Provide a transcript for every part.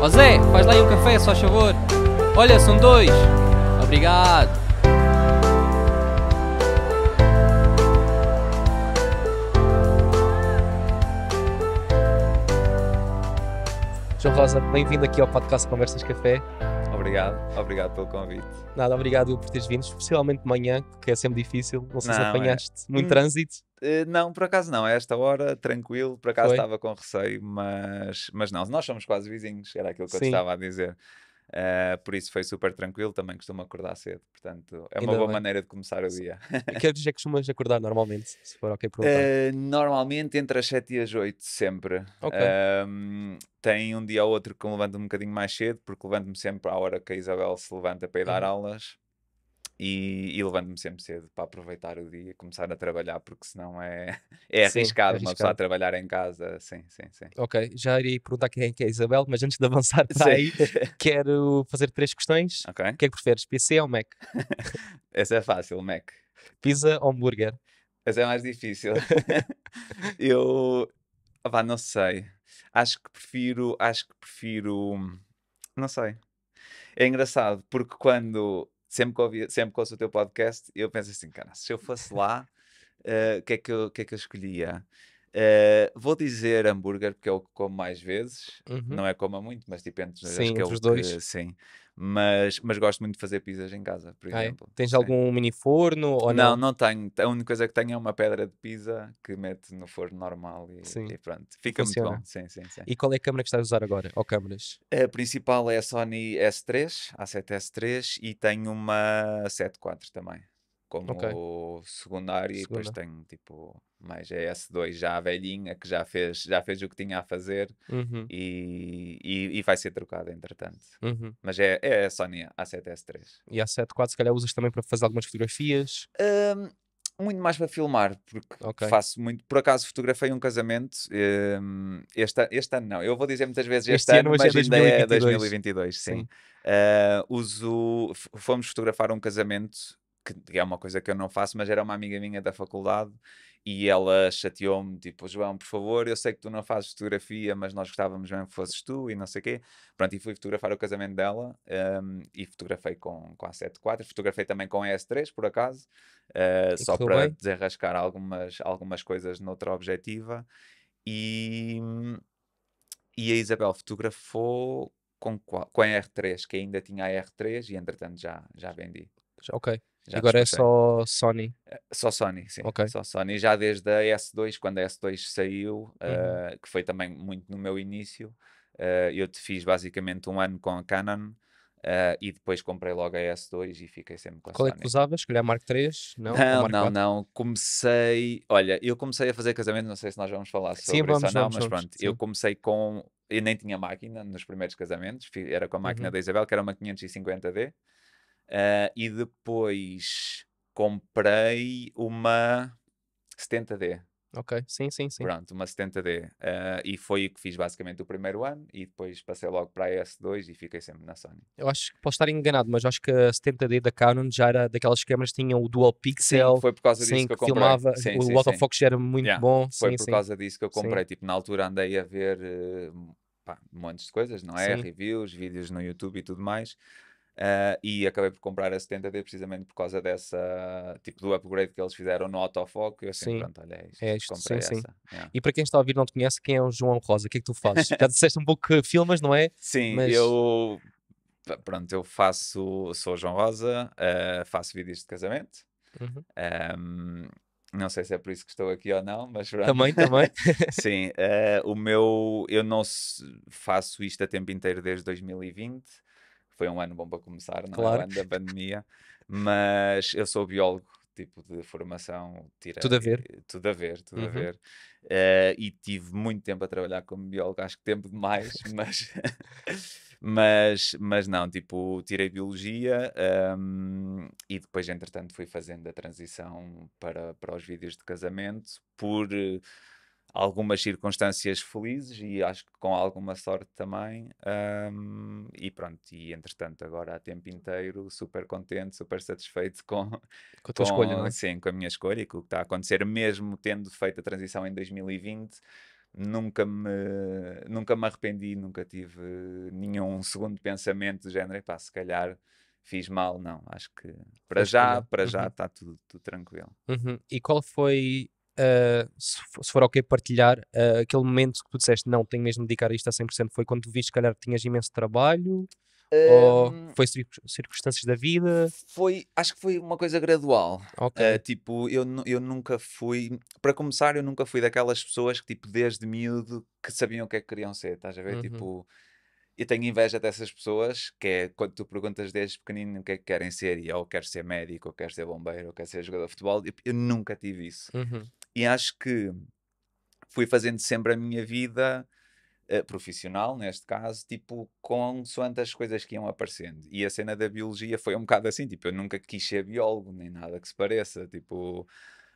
José, oh Zé, faz lá aí um café, só favor. Olha, são dois. Obrigado. João Rosa, bem-vindo aqui ao podcast Conversas Café. Obrigado, obrigado pelo convite. Nada, obrigado por teres vindo, especialmente de manhã, que é sempre difícil. Não sei se é. apanhaste é. muito hum. trânsito. Eh, não, por acaso não. A esta hora, tranquilo, por acaso estava com receio, mas, mas não. Nós somos quase vizinhos, era aquilo que Sim. eu estava a dizer. Uh, por isso foi super tranquilo, também costumo acordar cedo, portanto é Ainda uma boa bem. maneira de começar o dia. E que horas é que costumas acordar normalmente, se for ok perguntar? Uh, normalmente entre as 7 e as 8, sempre. Okay. tem um dia ou outro que me levanto um bocadinho mais cedo, porque levanto-me sempre à hora que a Isabel se levanta para ir dar uhum. aulas, e, e me sempre cedo para aproveitar o dia e começar a trabalhar, porque senão é, é arriscado, sim, é arriscado. uma pessoa a trabalhar em casa. Sim, sim, sim. Ok, já iria perguntar quem é, é a Isabel, mas antes de avançar para aí, quero fazer três questões. Ok. O que é que preferes, PC ou Mac? Essa é fácil, Mac. Pizza ou hambúrguer? Essa é mais difícil. eu. Vá, não sei. Acho que prefiro. Acho que prefiro. Não sei. É engraçado, porque quando sempre que, ouvi, sempre que ouço o teu podcast, eu penso assim, cara, se eu fosse lá, eh, o uh, que, é que, eu, que é que eu escolhia? Uh, vou dizer hambúrguer porque é o que como mais vezes, uhum. não é como muito, mas depende é entre, sim, entre os que, dois. sim mas, mas gosto muito de fazer pizzas em casa, por ah, é? exemplo. É? Tens Sim. algum mini forno? Ou não, não, não tenho. A única coisa que tenho é uma pedra de pizza que mete no forno normal e, e pronto. Fica Funciona. muito bom. Sim, sim, sim. E qual é a câmera que estás a usar agora? Ou câmeras? A principal é a Sony S3, A7S3 e tenho uma 7.4 também como okay. secundário, e depois tenho tipo mais é S2 já velhinha que já fez, já fez o que tinha a fazer uhum. e, e, e, vai ser trocada entretanto. Uhum. Mas é, é a Sony A7S3. E a A7 IV se calhar usas também para fazer algumas fotografias? Um, muito mais para filmar, porque okay. faço muito. Por acaso fotografei um casamento um, este, este ano, não. Eu vou dizer muitas vezes este, este ano, ano, é mas é ainda 2022. é 2022, sim. sim. Uh, uso, fomos fotografar um casamento que é uma coisa que eu não faço, mas era uma amiga minha da faculdade e ela chateou-me, tipo, João, por favor, eu sei que tu não fazes fotografia, mas nós gostávamos mesmo que fosses tu e não sei o quê. Pronto, e fui fotografar o casamento dela um, e fotografei com, com a 74, fotografei também com a S3, por acaso, uh, só para bem? desenrascar algumas, algumas coisas noutra objetiva. E, hum, e a Isabel fotografou com, com a R3, que ainda tinha a R3 e entretanto já, já vendi. Ok. Já Agora é só Sony? É, só Sony, sim. Okay. Só Sony, já desde a S2, quando a S2 saiu, uhum. uh, que foi também muito no meu início, uh, eu te fiz basicamente um ano com a Canon, Uh, e depois comprei logo a S2 e fiquei sempre com a Qual Sony. é que usavas? Escolher a Mark III? Não, não, não, não, Comecei. Olha, eu comecei a fazer casamento, não sei se nós vamos falar sobre Sim, vamos, isso ou não, vamos, mas vamos, pronto. Sim. Eu comecei com. Eu nem tinha máquina nos primeiros casamentos, era com a máquina uhum. da Isabel, que era uma 550D. Uh, e depois comprei uma 70D. Ok, sim, sim, sim. Pronto, uma 70D. Uh, ah, e foi o que fiz basicamente o primeiro ano e depois passei logo para a S2 e fiquei sempre na Sony. Eu acho que posso estar enganado, mas acho que a 70D da Canon já era daquelas câmaras que tinham o dual pixel. Sim, foi por causa disso sim, que eu comprei. Filmava, sim, o sim, autofocus era muito yeah, bom. Foi por causa disso que eu comprei. Tipo, na altura andei a ver uh, pá, um monte de coisas, não é? Reviews, vídeos no YouTube e tudo mais. Uh, e acabei por comprar a 70D precisamente por causa dessa tipo do upgrade que eles fizeram no autofoco. eu assim, sim. pronto, olha, é isto, é isto, comprei sim, sim. Yeah. E para quem está a ouvir não te conhece, quem é o João Rosa? O que é que tu fazes? Já disseste um pouco que filmas, não é? Sim, Mas... eu pronto, eu faço, sou João Rosa, uh, faço vídeos de casamento. Uhum. Um, não sei se é por isso que estou aqui ou não, mas Também, também. Sim, uh, o meu, eu não faço isto a tempo inteiro desde 2020 foi um ano bom para começar, não claro. é? O ano da pandemia. Mas eu sou biólogo, tipo de formação. Tira, tudo a ver. Tudo a ver, tudo uhum. a ver. Uh, e tive muito tempo a trabalhar como biólogo, acho que tempo demais, mas. mas, mas não, tipo, tirei biologia um, e depois, entretanto, fui fazendo a transição para, para os vídeos de casamento por. Uh, algumas circunstâncias felizes e acho que com alguma sorte também. Um, e pronto, e entretanto, agora há tempo inteiro, super contente, super satisfeito com, com a tua com, escolha, não é? Sim, com a minha escolha e com o que está a acontecer, mesmo tendo feito a transição em 2020. Nunca me, nunca me arrependi, nunca tive nenhum segundo pensamento do género, pá, se calhar fiz mal, não. Acho que para já, para já uhum. está tudo, tudo tranquilo. Uhum. E qual foi eh, se, for, ok partilhar, uh, aquele momento que tu disseste, não, tenho mesmo de dedicar isto a 100%, foi quando tu viste, que calhar, tinhas imenso trabalho? Um, ou foi circunstâncias da vida? Foi, acho que foi uma coisa gradual. Okay. Uh, tipo, eu, eu nunca fui, para começar, eu nunca fui daquelas pessoas que, tipo, desde miúdo, que sabiam o que é que queriam ser, estás a ver? Uhum. Tipo, eu tenho inveja dessas pessoas, que é quando tu perguntas desde pequenino o que é que querem ser, e é, ou quero ser médico, ou quero ser bombeiro, ou quero ser jogador de futebol, eu, tipo, eu nunca tive isso. Uhum. E acho que fui fazendo sempre a minha vida uh, profissional, neste caso, tipo, consoante as coisas que iam aparecendo. E a cena da biologia foi um bocado assim, tipo, eu nunca quis ser biólogo, nem nada que se pareça, tipo,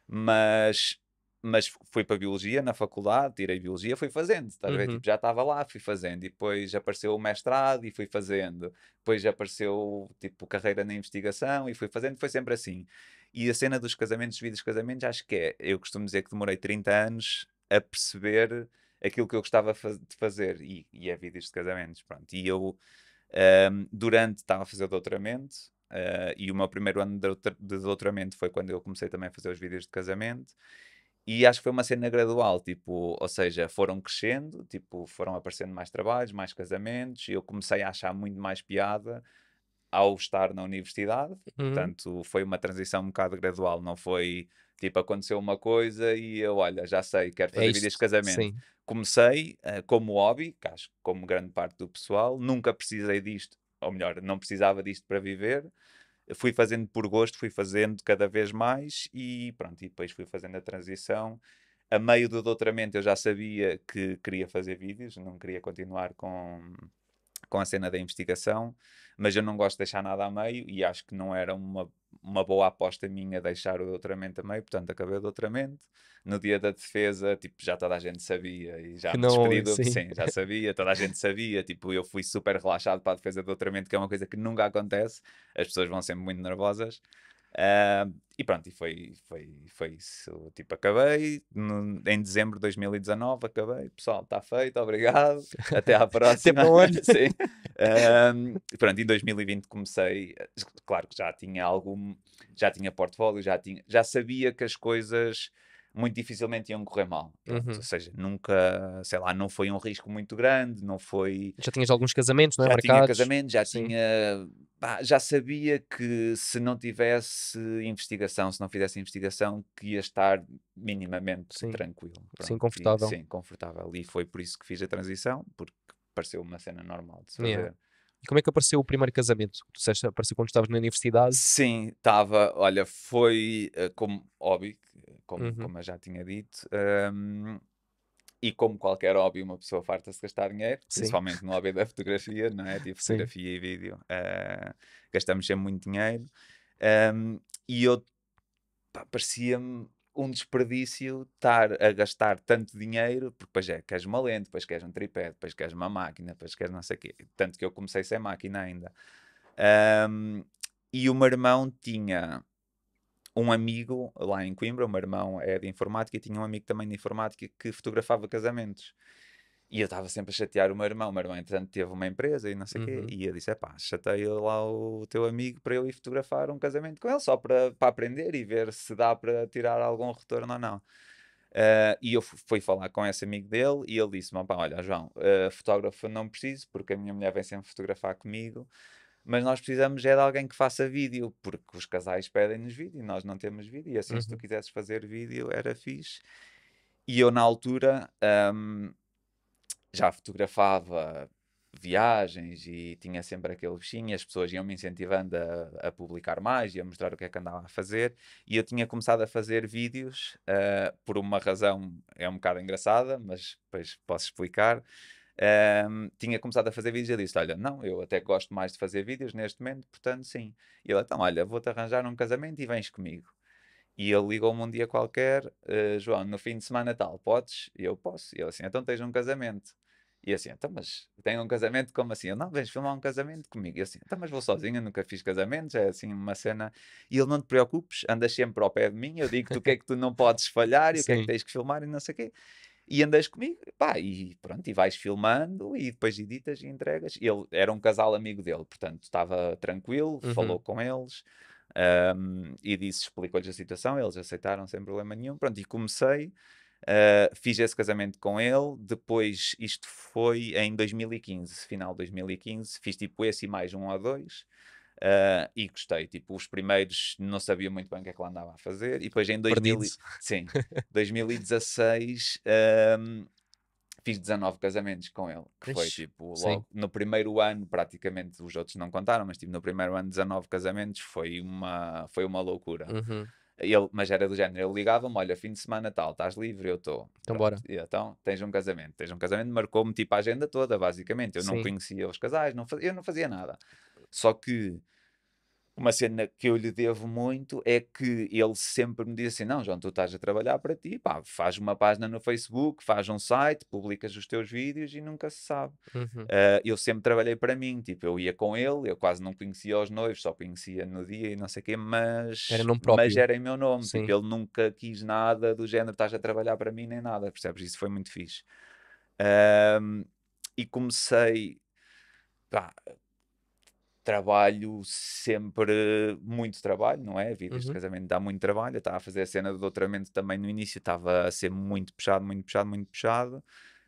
mas mas fui para a biologia na faculdade, tirei biologia, fui fazendo, estás uhum. ver? Tipo, já estava lá, fui fazendo, e depois apareceu o mestrado e fui fazendo, depois apareceu tipo carreira na investigação e fui fazendo, foi sempre assim. E a cena dos casamentos, vidas casamentos, acho que é. Eu costumo dizer que demorei 30 anos a perceber aquilo que eu gostava de fazer e, e é vídeos de casamentos, pronto. E eu, um, durante, estava a fazer doutoramento uh, e o meu primeiro ano de doutoramento foi quando eu comecei também a fazer os vídeos de casamento e acho que foi uma cena gradual, tipo, ou seja, foram crescendo, tipo, foram aparecendo mais trabalhos, mais casamentos, e eu comecei a achar muito mais piada ao estar na universidade, uhum. portanto foi uma transição um bocado gradual, não foi tipo aconteceu uma coisa e eu, olha, já sei, quero é fazer é vídeos de casamento. Sim. Comecei uh, como hobby, acho como grande parte do pessoal, nunca precisei disto, ou melhor, não precisava disto para viver. Fui fazendo por gosto, fui fazendo cada vez mais e pronto, e depois fui fazendo a transição. A meio do doutoramento eu já sabia que queria fazer vídeos, não queria continuar com com a cena da investigação, mas eu não gosto de deixar nada a meio e acho que não era uma, uma boa aposta minha deixar o doutoramento a meio, portanto acabei o doutoramento. No dia da defesa, tipo, já toda a gente sabia e já não, despedido, sim. sim, já sabia, toda a gente sabia, tipo, eu fui super relaxado para a defesa do doutoramento, que é uma coisa que nunca acontece, as pessoas vão sempre muito nervosas. Uh, e pronto, e foi, foi, foi isso. Tipo, acabei no, em dezembro de 2019, acabei. Pessoal, está feito, obrigado. Até à próxima. Até para Sim. Um, pronto, em 2020 comecei. Claro que já tinha algum, já tinha portfólio, já, tinha, já sabia que as coisas muito dificilmente iam correr mal. uhum. Ou seja, nunca, sei lá, não foi um risco muito grande, não foi. Já tinhas alguns casamentos, não é? Já Marcados. tinha casamentos, já Sim. tinha. Bah, já sabia que se não tivesse investigação, se não fizesse investigação, que ia estar minimamente Sim. tranquilo. Pronto. Sim, confortável. E, sim, confortável. E foi por isso que fiz a transição, porque pareceu uma cena normal de se fazer. Yeah. E como é que apareceu o primeiro casamento? Tu disseste apareceu quando estavas na universidade? Sim, estava, olha, foi uh, como hobby, como, uhum. como eu já tinha dito. Um, e como qualquer hobby, uma pessoa farta-se gastar dinheiro, Sim. principalmente no hobby da fotografia, não é? Tipo fotografia Sim. e vídeo. Uh, gastamos sempre muito dinheiro. Um, e eu parecia-me um desperdício estar a gastar tanto dinheiro, porque depois é, queres uma lente, depois queres um tripé, depois queres uma máquina, depois queres não sei o quê. Tanto que eu comecei sem máquina ainda. Um, e o meu irmão tinha um amigo lá em Coimbra, o meu irmão é de informática e tinha um amigo também de informática que fotografava casamentos. E eu estava sempre a chatear o meu irmão. O meu irmão, entretanto, teve uma empresa e não sei o uhum. quê. E eu disse: é pá, chateia lá o teu amigo para eu ir fotografar um casamento com ele, só para, para aprender e ver se dá para tirar algum retorno ou não. Uh, e eu fui falar com esse amigo dele e ele disse pá, olha, João, uh, fotógrafo não preciso, porque a minha mulher vem sempre fotografar comigo mas nós precisamos é de alguém que faça vídeo, porque os casais pedem-nos vídeo, nós não temos vídeo, e assim uhum. se tu uhum. quisesses fazer vídeo era fixe. E eu na altura um, já fotografava viagens e tinha sempre aquele bichinho, e as pessoas iam me incentivando a, a, publicar mais e a mostrar o que é que andava a fazer. E eu tinha começado a fazer vídeos uh, por uma razão, é um bocado engraçada, mas depois posso explicar. Um, tinha começado a fazer vídeos e eu disse: Olha, não, eu até gosto mais de fazer vídeos neste momento, portanto, sim. E ele, então, olha, vou-te arranjar um casamento e vens comigo. E ele ligou-me um dia qualquer: uh, João, no fim de semana tal, podes? E eu posso. E ele assim: Então tens um casamento. E assim, então, mas tenho um casamento como assim? Eu, não, vens filmar um casamento comigo. E assim, então, mas vou sozinho, nunca fiz casamentos, é assim uma cena. E ele, não te preocupes, andas sempre ao pé de mim, eu digo-te o que é que tu não podes falhar e o que é que tens que filmar e não sei o quê e andas comigo, pá, e pronto, e vais filmando e depois editas e entregas. Ele era um casal amigo dele, portanto estava tranquilo, uhum. falou com eles um, e disse, explicou-lhes a situação, eles aceitaram sem problema nenhum. Pronto, e comecei, uh, fiz esse casamento com ele. Depois, isto foi em 2015, final de 2015, fiz tipo esse e mais um ou dois. Uh, e gostei, tipo, os primeiros não sabia muito bem o que é que lá andava a fazer, e depois em 2000, sim, 2016 um, fiz 19 casamentos com ele, que Ixi, foi tipo logo sim. no primeiro ano, praticamente os outros não contaram, mas tipo no primeiro ano 19 casamentos foi uma, foi uma loucura. Uhum. Ele, mas era do género, ele ligava-me, olha, fim de semana tal, estás livre, eu estou. Então bora. E, então, tens um casamento. Tens um casamento, marcou-me tipo a agenda toda, basicamente. Eu Sim. não conhecia os casais, não fazia, eu não fazia nada. Só que uma cena que eu lhe devo muito é que ele sempre me disse assim: Não, João, tu estás a trabalhar para ti, pá, faz uma página no Facebook, faz um site, publicas os teus vídeos e nunca se sabe. Uhum. Uh, eu sempre trabalhei para mim, tipo, eu ia com ele, eu quase não conhecia os noivos, só conhecia no dia e não sei o quê, mas era, nome próprio. mas era em meu nome, tipo, Sim. tipo, ele nunca quis nada do género, estás a trabalhar para mim nem nada, percebes? Isso foi muito fixe. Uh, e comecei, pá, trabalho sempre, muito trabalho, não é? A vida uhum. casamento dá muito trabalho. Eu estava a fazer a cena do doutoramento também no início, estava a ser muito puxado, muito puxado, muito puxado. Uh,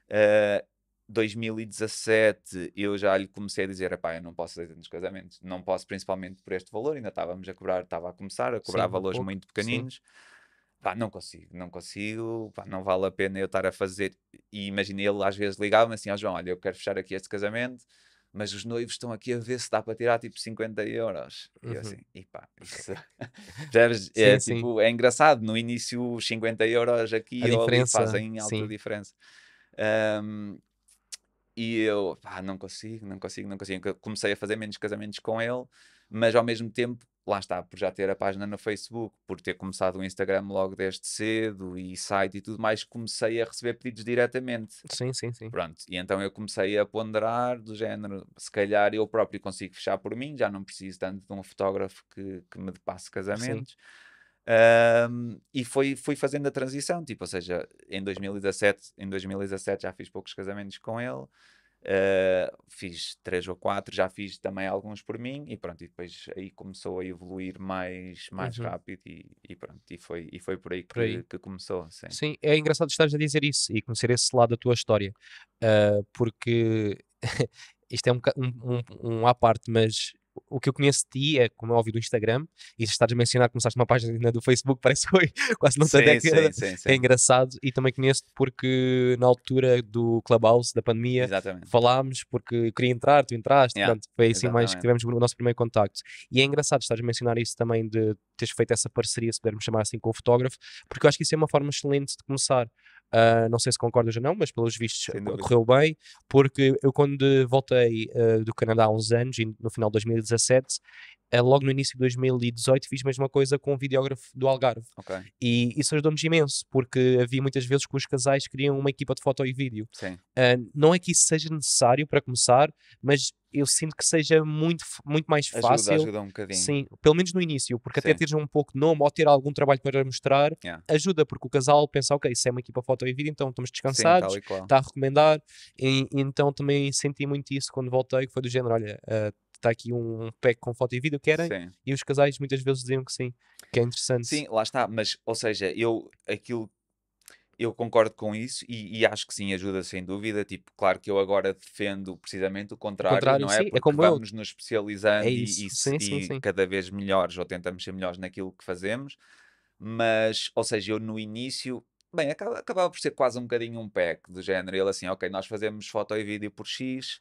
eh, 2017 eu já lhe comecei a dizer, pá, eu não posso fazer tantos casamentos, não posso principalmente por este valor, ainda estávamos a cobrar, estava a começar a cobrar sim, valores um muito pequeninos. Pá, não consigo, não consigo, pá, não vale a pena eu estar a fazer. E imaginei ele às vezes ligava-me assim, ó oh, João, olha, eu quero fechar aqui este casamento, mas os noivos estão aqui a ver se dá para tirar tipo 50 euros. Uhum. E eu uhum. assim, e pá, isso é, sim, tipo, é engraçado. No início, os 50 euros aqui a ou ali fazem alta sim. diferença. Um, e eu, pá, não consigo, não consigo, não consigo. Comecei a fazer menos casamentos com ele mas ao mesmo tempo, lá está, por já ter a página no Facebook, por ter começado o Instagram logo desde cedo e site e tudo mais, comecei a receber pedidos diretamente. Sim, sim, sim. Pronto, e então eu comecei a ponderar do género, se calhar eu próprio consigo fechar por mim, já não preciso tanto de um fotógrafo que, que me passe casamentos. Sim. Um, e foi, fui fazendo a transição, tipo, ou seja, em 2017, em 2017 já fiz poucos casamentos com ele. Uh, fiz três ou quatro, já fiz também alguns por mim e pronto, e depois aí começou a evoluir mais, mais uhum. rápido e, e, pronto, e foi, e foi por aí, por que, aí. que, começou. Sim. sim. é engraçado estares a dizer isso e conhecer esse lado da tua história, uh, porque isto é um, um, um, um à parte, mas o que eu conheço de ti é, como é óbvio, do Instagram, e estás a mencionar que começaste uma página do Facebook, parece que foi quase não sim, década. Sim, sim, sim. É engraçado, e também conheço porque na altura do Clubhouse, da pandemia, Exatamente. falámos porque queria entrar, tu entraste, yeah. portanto, foi assim Exatamente. mais que tivemos o nosso primeiro contacto. E é engraçado estás a mencionar isso também de teres feito essa parceria, se pudermos chamar assim, com o fotógrafo, porque eu acho que isso é uma forma excelente de começar. Uh, não sei se concordas ou não, mas pelos vistos correu bem, porque eu quando voltei uh, do Canadá há uns anos, no final de 2019, 2017, eh, logo no início de 2018 fiz a mesma coisa com o videógrafo do Algarve. Okay. E isso ajudou-nos imenso, porque havia muitas vezes que os casais queriam uma equipa de foto e vídeo. Uh, não é que isso seja necessário para começar, mas eu sinto que seja muito, muito mais fácil. ajuda um bocadinho. Sim, pelo menos no início, porque sim. até teres um pouco de nome ou ter algum trabalho para mostrar, yeah. ajuda, porque o casal pensa, ok, isso é uma equipa foto e vídeo, então estamos descansados, sim, está a recomendar. E, então também senti muito isso quando voltei, que foi do género, olha... Uh, está aqui um pack com foto e vídeo, querem? Sim. E os casais muitas vezes diziam que sim, que é interessante. Sim, lá está, mas, ou seja, eu aquilo eu concordo com isso e, e, acho que sim, ajuda sem dúvida. Tipo, claro que eu agora defendo precisamente o contrário, contrário não é? Sim, é Porque é como vamos eu. nos especializando é e, e, sim, e sim, cada vez melhores ou tentamos ser melhores naquilo que fazemos. Mas, ou seja, eu no início, bem, acaba, acabava por ser quase um bocadinho um pack do género. Ele assim, ok, nós fazemos foto e vídeo por X,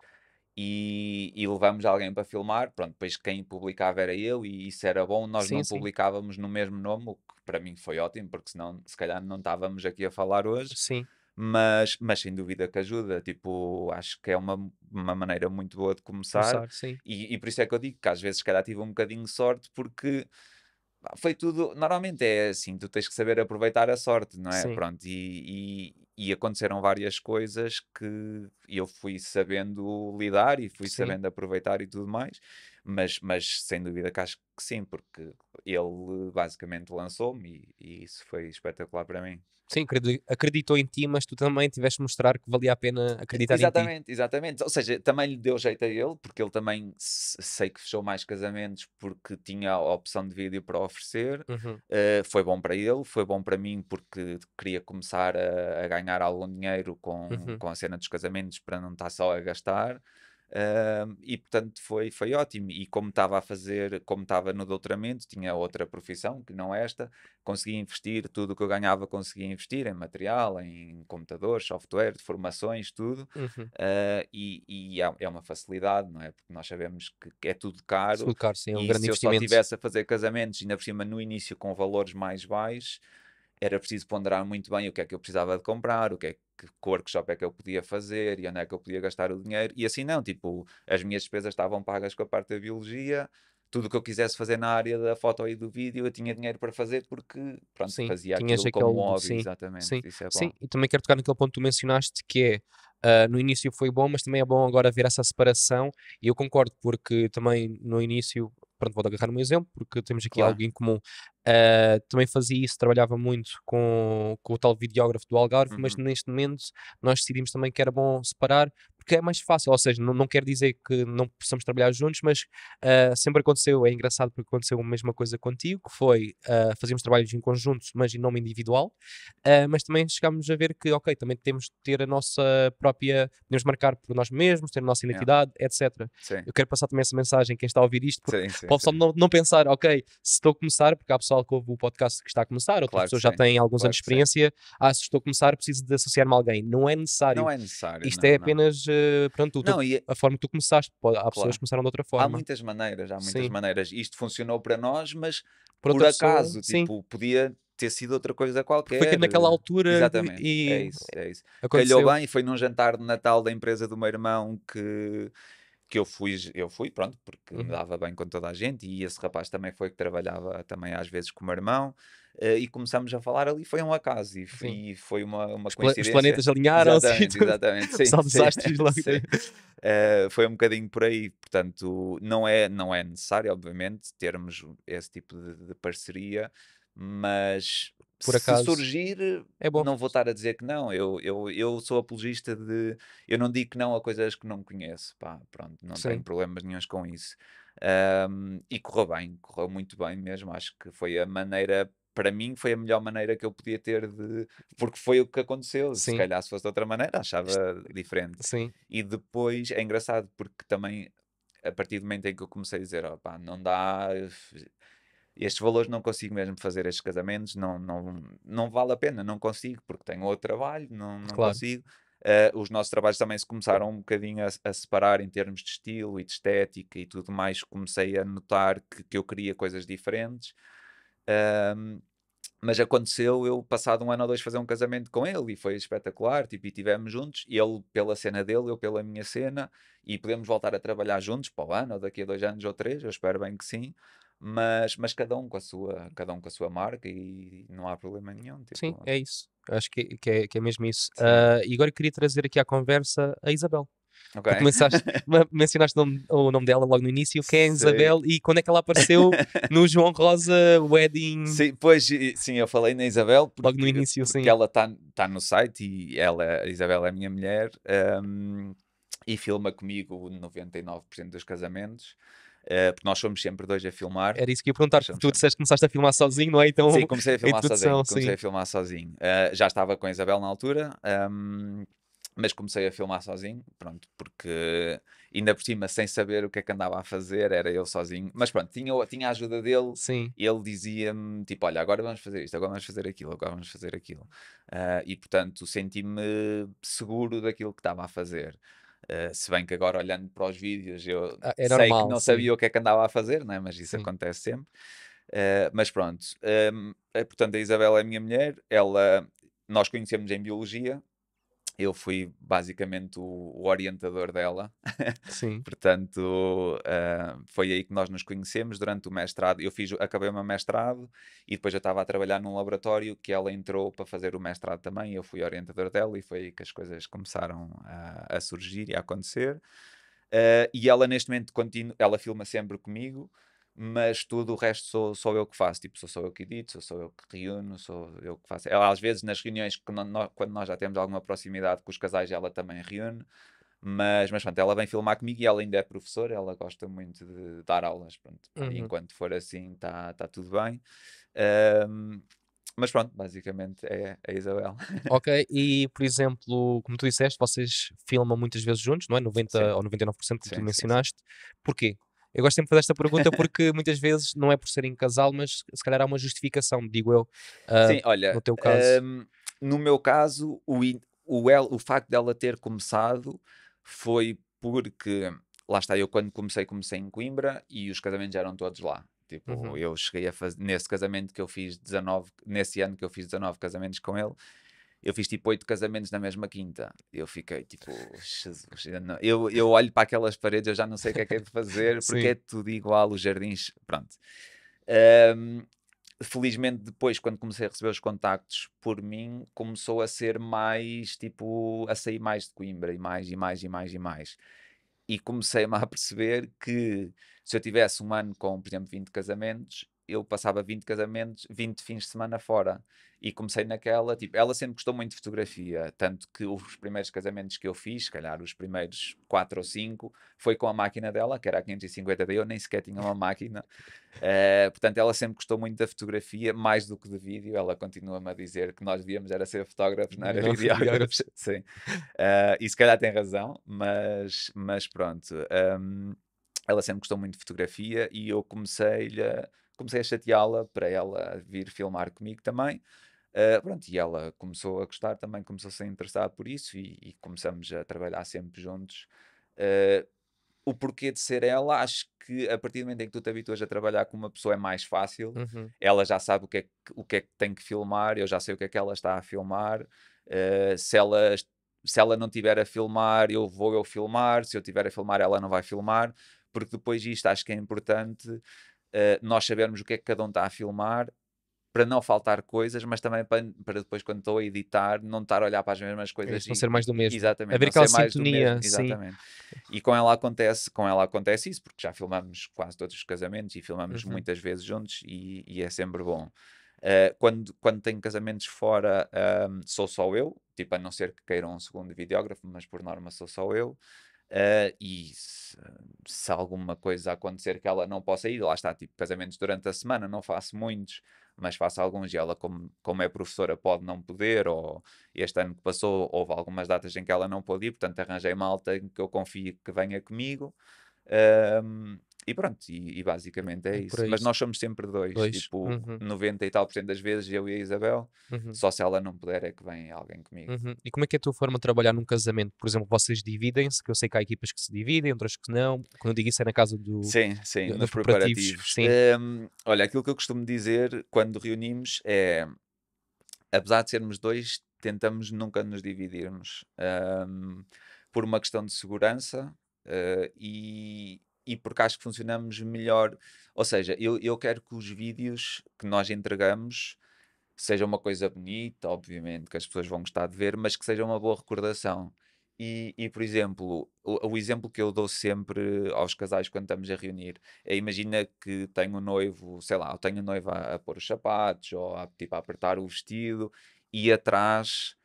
e, e levámos alguém para filmar. Pronto, depois quem publicava era eu e isso era bom. Nós sim, não sim. publicávamos no mesmo nome, o que para mim foi ótimo, porque senão se calhar não estávamos aqui a falar hoje. Sim. Mas, mas sem dúvida que ajuda, tipo, acho que é uma, uma maneira muito boa de começar. começar e, e por isso é que eu digo que às vezes, se calhar, tive um bocadinho de sorte, porque foi tudo. Normalmente é assim, tu tens que saber aproveitar a sorte, não é? Sim. Pronto, e, e, e, aconteceram várias coisas que eu fui sabendo lidar e fui Sim. sabendo aproveitar e tudo mais. Mas, mas sem dúvida que acho que sim, porque ele basicamente lançou-me e, e, isso foi espetacular para mim. Sim, acreditou em ti, mas tu também tiveste mostrar que valia a pena acreditar exatamente, em ti. Exatamente, ou seja, também lhe deu jeito a ele, porque ele também sei que fechou mais casamentos porque tinha a opção de vídeo para oferecer. Uhum. Uh, foi bom para ele, foi bom para mim porque queria começar a, a ganhar algum dinheiro com, uhum. com a cena dos casamentos para não estar só a gastar. Uh, e portanto foi, foi ótimo. E como estava a fazer, como estava no doutoramento, tinha outra profissão que não esta, consegui investir tudo o que eu ganhava, consegui investir em material, em computadores, software, formações, tudo. Uhum. Uh, e, e é, é uma facilidade, não é? Porque nós sabemos que é tudo caro. Tudo caro, sim, é um e grande se eu só estivesse a fazer casamentos, ainda por cima no início com valores mais baixos era preciso ponderar muito bem o que é que eu precisava de comprar, o que é que cor que shop é que eu podia fazer e onde é que eu podia gastar o dinheiro. E assim não, tipo, as minhas despesas estavam pagas com a parte da biologia, tudo o que eu quisesse fazer na área da foto e do vídeo, eu tinha dinheiro para fazer porque, pronto, sim, fazia aquilo aquele, como hobby, sim, exatamente. Sim, é sim, e também quero tocar naquele ponto que tu mencionaste que é, uh, no início foi bom, mas também é bom agora ver essa separação e eu concordo porque também no início, pronto, vou agarrar um exemplo porque temos aqui claro. algo em comum. Uh, também fazia isso, trabalhava muito com, com o tal videógrafo do Algarve, uhum. mas neste momento nós decidimos também que era bom separar, porque é mais fácil, ou seja, não, não quer dizer que não possamos trabalhar juntos, mas uh, sempre aconteceu, é engraçado porque aconteceu a mesma coisa contigo, que foi, uh, fazíamos trabalhos em conjunto, mas em nome individual, uh, mas também chegámos a ver que, ok, também temos de ter a nossa própria, podemos marcar por nós mesmos, ter a nossa identidade, yeah. etc. Sim. Eu quero passar também essa mensagem, quem está a ouvir isto, porque sim, sim, pessoal não, não pensar, ok, se estou a começar, porque há pessoas pessoal que ouve o podcast que está a começar, ou claro pessoa já têm tem alguns claro anos de experiência. Ah, se estou a começar, preciso de associar-me a alguém. Não é necessário. Não é necessário. Isto não, é apenas uh, pronto, tu, não, e... a forma que tu começaste. Há claro. pessoas que começaram de outra forma. Há muitas maneiras, há muitas sim. maneiras. Isto funcionou para nós, mas por, por acaso, pessoa, tipo, podia ter sido outra coisa qualquer. Foi que naquela altura. Exatamente. E... É isso, é isso. Aconteceu. Calhou bem, foi num jantar de Natal da empresa do meu irmão que que eu fui, eu fui, pronto, porque me uhum. dava bem com toda a gente, e esse rapaz também foi que trabalhava também às vezes com o meu irmão, uh, e começamos a falar ali, foi um acaso, e foi, e foi uma, uma Os coincidência. Os planetas alinharam, exatamente, exatamente, sim, Só desastres lá. Uh, eh, foi um bocadinho por aí, portanto, não é, não é necessário, obviamente, termos esse tipo de, de parceria, mas por acaso. Se surgir, é bom. não vou estar a dizer que não. Eu, eu, eu sou apologista de. Eu não digo que não a coisas que não conheço. Pá, pronto, não Sim. tenho problemas nenhums com isso. Um, e correu bem, correu muito bem mesmo. Acho que foi a maneira. Para mim foi a melhor maneira que eu podia ter de. Porque foi o que aconteceu. Sim. Se calhar se fosse de outra maneira, achava diferente. Sim. E depois é engraçado porque também a partir do momento em que eu comecei a dizer, opá, não dá, estes valores não consigo mesmo fazer estes casamentos, não, não, não vale a pena, não consigo, porque tenho outro trabalho, não, não claro. consigo. Uh, os nossos trabalhos também se começaram um bocadinho a, a, separar em termos de estilo e de estética e tudo mais. Comecei a notar que, que eu queria coisas diferentes. Uh, mas aconteceu eu, passado um ano ou dois, fazer um casamento com ele e foi espetacular. Tipo, e tivemos juntos, ele pela cena dele, eu pela minha cena, e podemos voltar a trabalhar juntos para o ano, ou daqui a dois anos ou três, eu espero bem que sim mas, mas cada, um com a sua, cada um com a sua marca e não há problema nenhum. Tipo... Sim, é isso. Acho que, que, é, que é mesmo isso. Uh, e agora queria trazer aqui à conversa a Isabel. Okay. começaste, mencionaste o nome, o nome, dela logo no início, que é Isabel, e quando é que ela apareceu no João Rosa Wedding? Sim, pois, sim, eu falei na Isabel. Porque, logo no início, sim. ela está tá no site e ela, a Isabel é a minha mulher um, e filma comigo 99% dos casamentos. Eh, porque nós somos sempre dois a filmar. Era isso que ia perguntar, tu disseste que começaste a filmar sozinho, não é? Então, sim, comecei a filmar sozinho. Comecei sim. a filmar sozinho. Uh, já estava com a Isabel na altura, um, ehm, mas comecei a filmar sozinho, pronto, porque ainda por cima, sem saber o que é que andava a fazer, era eu sozinho. Mas pronto, tinha, tinha a ajuda dele. Sim. Ele dizia-me, tipo, olha, agora vamos fazer isto, agora vamos fazer aquilo, agora vamos fazer aquilo. Uh, e portanto, senti-me seguro daquilo que estava a fazer. Eh, se bem que agora olhando para os vídeos eu ah, é sei normal, que não sim. sabia o que é que andava a fazer, né? mas isso sim. acontece sempre. Uh, mas pronto, um, ehm, eh, portanto a Isabela é minha mulher, ela, nós conhecemos em Biologia, eu fui basicamente o, o orientador dela. Sim. Portanto, uh, foi aí que nós nos conhecemos durante o mestrado. Eu fiz, acabei o meu mestrado e depois já estava a trabalhar num laboratório que ela entrou para fazer o mestrado também. Eu fui orientador dela e foi aí que as coisas começaram a, a surgir e a acontecer. Uh, e ela neste momento continua, ela filma sempre comigo mas tudo o resto sou, sou eu que faço. Tipo, sou, sou eu que edito, sou, sou eu que reúno, sou eu que faço. Ela, é, às vezes, nas reuniões, quando nós já temos alguma proximidade com os casais, ela também reúne. Mas, mas pronto, ela vem filmar comigo e ela ainda é professora, ela gosta muito de dar aulas. Pronto. Uhum. enquanto for assim, está tá tudo bem. Um, mas pronto, basicamente é a é Isabel. Ok, e por exemplo, como tu disseste, vocês filmam muitas vezes juntos, não é? 90 sim. ou 99%, como sim, tu mencionaste. sim. Porquê? Eu gosto sempre de fazer esta pergunta porque muitas vezes não é por serem casal, mas se calhar há uma justificação, digo eu. Uh, Sim, olha. No teu caso. Um, no meu caso, o, o, el, o facto dela ter começado foi porque, lá está, eu quando comecei, comecei em Coimbra e os casamentos eram todos lá. Tipo, uhum. eu cheguei a fazer, nesse casamento que eu fiz 19, nesse ano que eu fiz 19 casamentos com ele, eu fiz tipo oito casamentos na mesma quinta. Eu fiquei tipo, Jesus, eu, eu olho para aquelas paredes, eu já não sei o que é que é de fazer, porque é tudo igual, os jardins, pronto. Um, felizmente depois, quando comecei a receber os contactos, por mim, começou a ser mais, tipo, a sair mais de Coimbra, e mais, e mais, e mais, e mais. E comecei-me a perceber que se eu tivesse um ano com, por exemplo, 20 casamentos, eu passava 20 casamentos, 20 fins de semana fora. E comecei naquela, tipo, ela sempre gostou muito de fotografia, tanto que os primeiros casamentos que eu fiz, se calhar os primeiros 4 ou 5, foi com a máquina dela, que era a 550D, eu nem sequer tinha uma máquina. Uh, portanto, ela sempre gostou muito da fotografia, mais do que do vídeo. Ela continua-me a dizer que nós devíamos era ser fotógrafos, não era não, videógrafos. Sim. Uh, e se calhar tem razão, mas, mas pronto. Um, ehm, ela sempre gostou muito de fotografia e eu comecei-lhe a comecei a chateá-la para ela vir filmar comigo também. Uh, pronto, e ela começou a gostar também, começou a se interessar por isso e, e começamos a trabalhar sempre juntos. Uh, o porquê de ser ela, acho que a partir do momento em que tu te habituas a trabalhar com uma pessoa é mais fácil. Uhum. Ela já sabe o que, é que, o que é que tem que filmar, eu já sei o que é que ela está a filmar. Uh, se, ela, se ela não tiver a filmar, eu vou eu filmar. Se eu tiver a filmar, ela não vai filmar. Porque depois isto acho que é importante eh, nós sabermos o que é que cada um está a filmar para não faltar coisas, mas também para, para depois, quando estou a editar, não estar a olhar para as mesmas é coisas. É, não ser mais do mesmo. Exatamente. Haver aquela sintonia. exatamente. Sim. E com ela, acontece, com ela acontece isso, porque já filmamos quase todos os casamentos e filmamos uhum. muitas vezes juntos e, e é sempre bom. Uh, quando, quando tenho casamentos fora, um, sou só eu, tipo, a não ser que queiram um segundo videógrafo, mas por norma sou só eu. Uh, e se, se, alguma coisa acontecer que ela não possa ir, lá está, tipo, casamentos durante a semana, não faço muitos, mas faço alguns e ela, como, como é professora, pode não poder, ou este ano que passou houve algumas datas em que ela não pôde ir, portanto arranjei malta que eu confio que venha comigo e pronto, e, e basicamente é, isso. É isso. Mas nós somos sempre dois, dois. tipo uhum. 90 e tal por cento das vezes eu e a Isabel, uhum. só se ela não puder é que vem alguém comigo. Uhum. E como é que é a tua forma de trabalhar num casamento? Por exemplo, vocês dividem-se, que eu sei que há equipas que se dividem, outras que não. Quando eu digo isso é na casa do. Sim, sim, do, nos preparativos. preparativos. Sim. Um, olha, aquilo que eu costumo dizer quando reunimos é. Apesar de sermos dois, tentamos nunca nos dividirmos. Um, por uma questão de segurança uh, e, e porque acho que funcionamos melhor. Ou seja, eu, eu quero que os vídeos que nós entregamos seja uma coisa bonita, obviamente, que as pessoas vão gostar de ver, mas que seja uma boa recordação. E, e por exemplo, o, o, exemplo que eu dou sempre aos casais quando estamos a reunir é: imagina que tenho um noivo, sei lá, eu tenho a noivo a, a pôr os sapatos ou a, tipo, a apertar o vestido e atrás